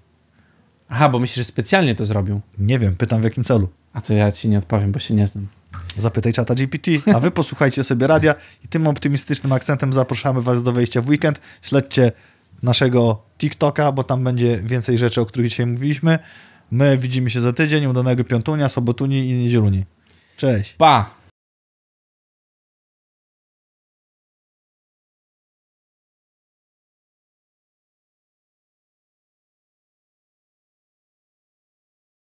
Aha, bo myślisz, że specjalnie to zrobił? Nie wiem, pytam w jakim celu. A to ja ci nie odpowiem, bo się nie znam. Zapytaj czata GPT, a wy posłuchajcie sobie radia i tym optymistycznym akcentem zapraszamy was do wejścia w weekend. Śledźcie naszego TikToka, bo tam będzie więcej rzeczy, o których dzisiaj mówiliśmy. My widzimy się za tydzień, udanego piątunia, sobotuni i niedzieluni. Cześć. Pa!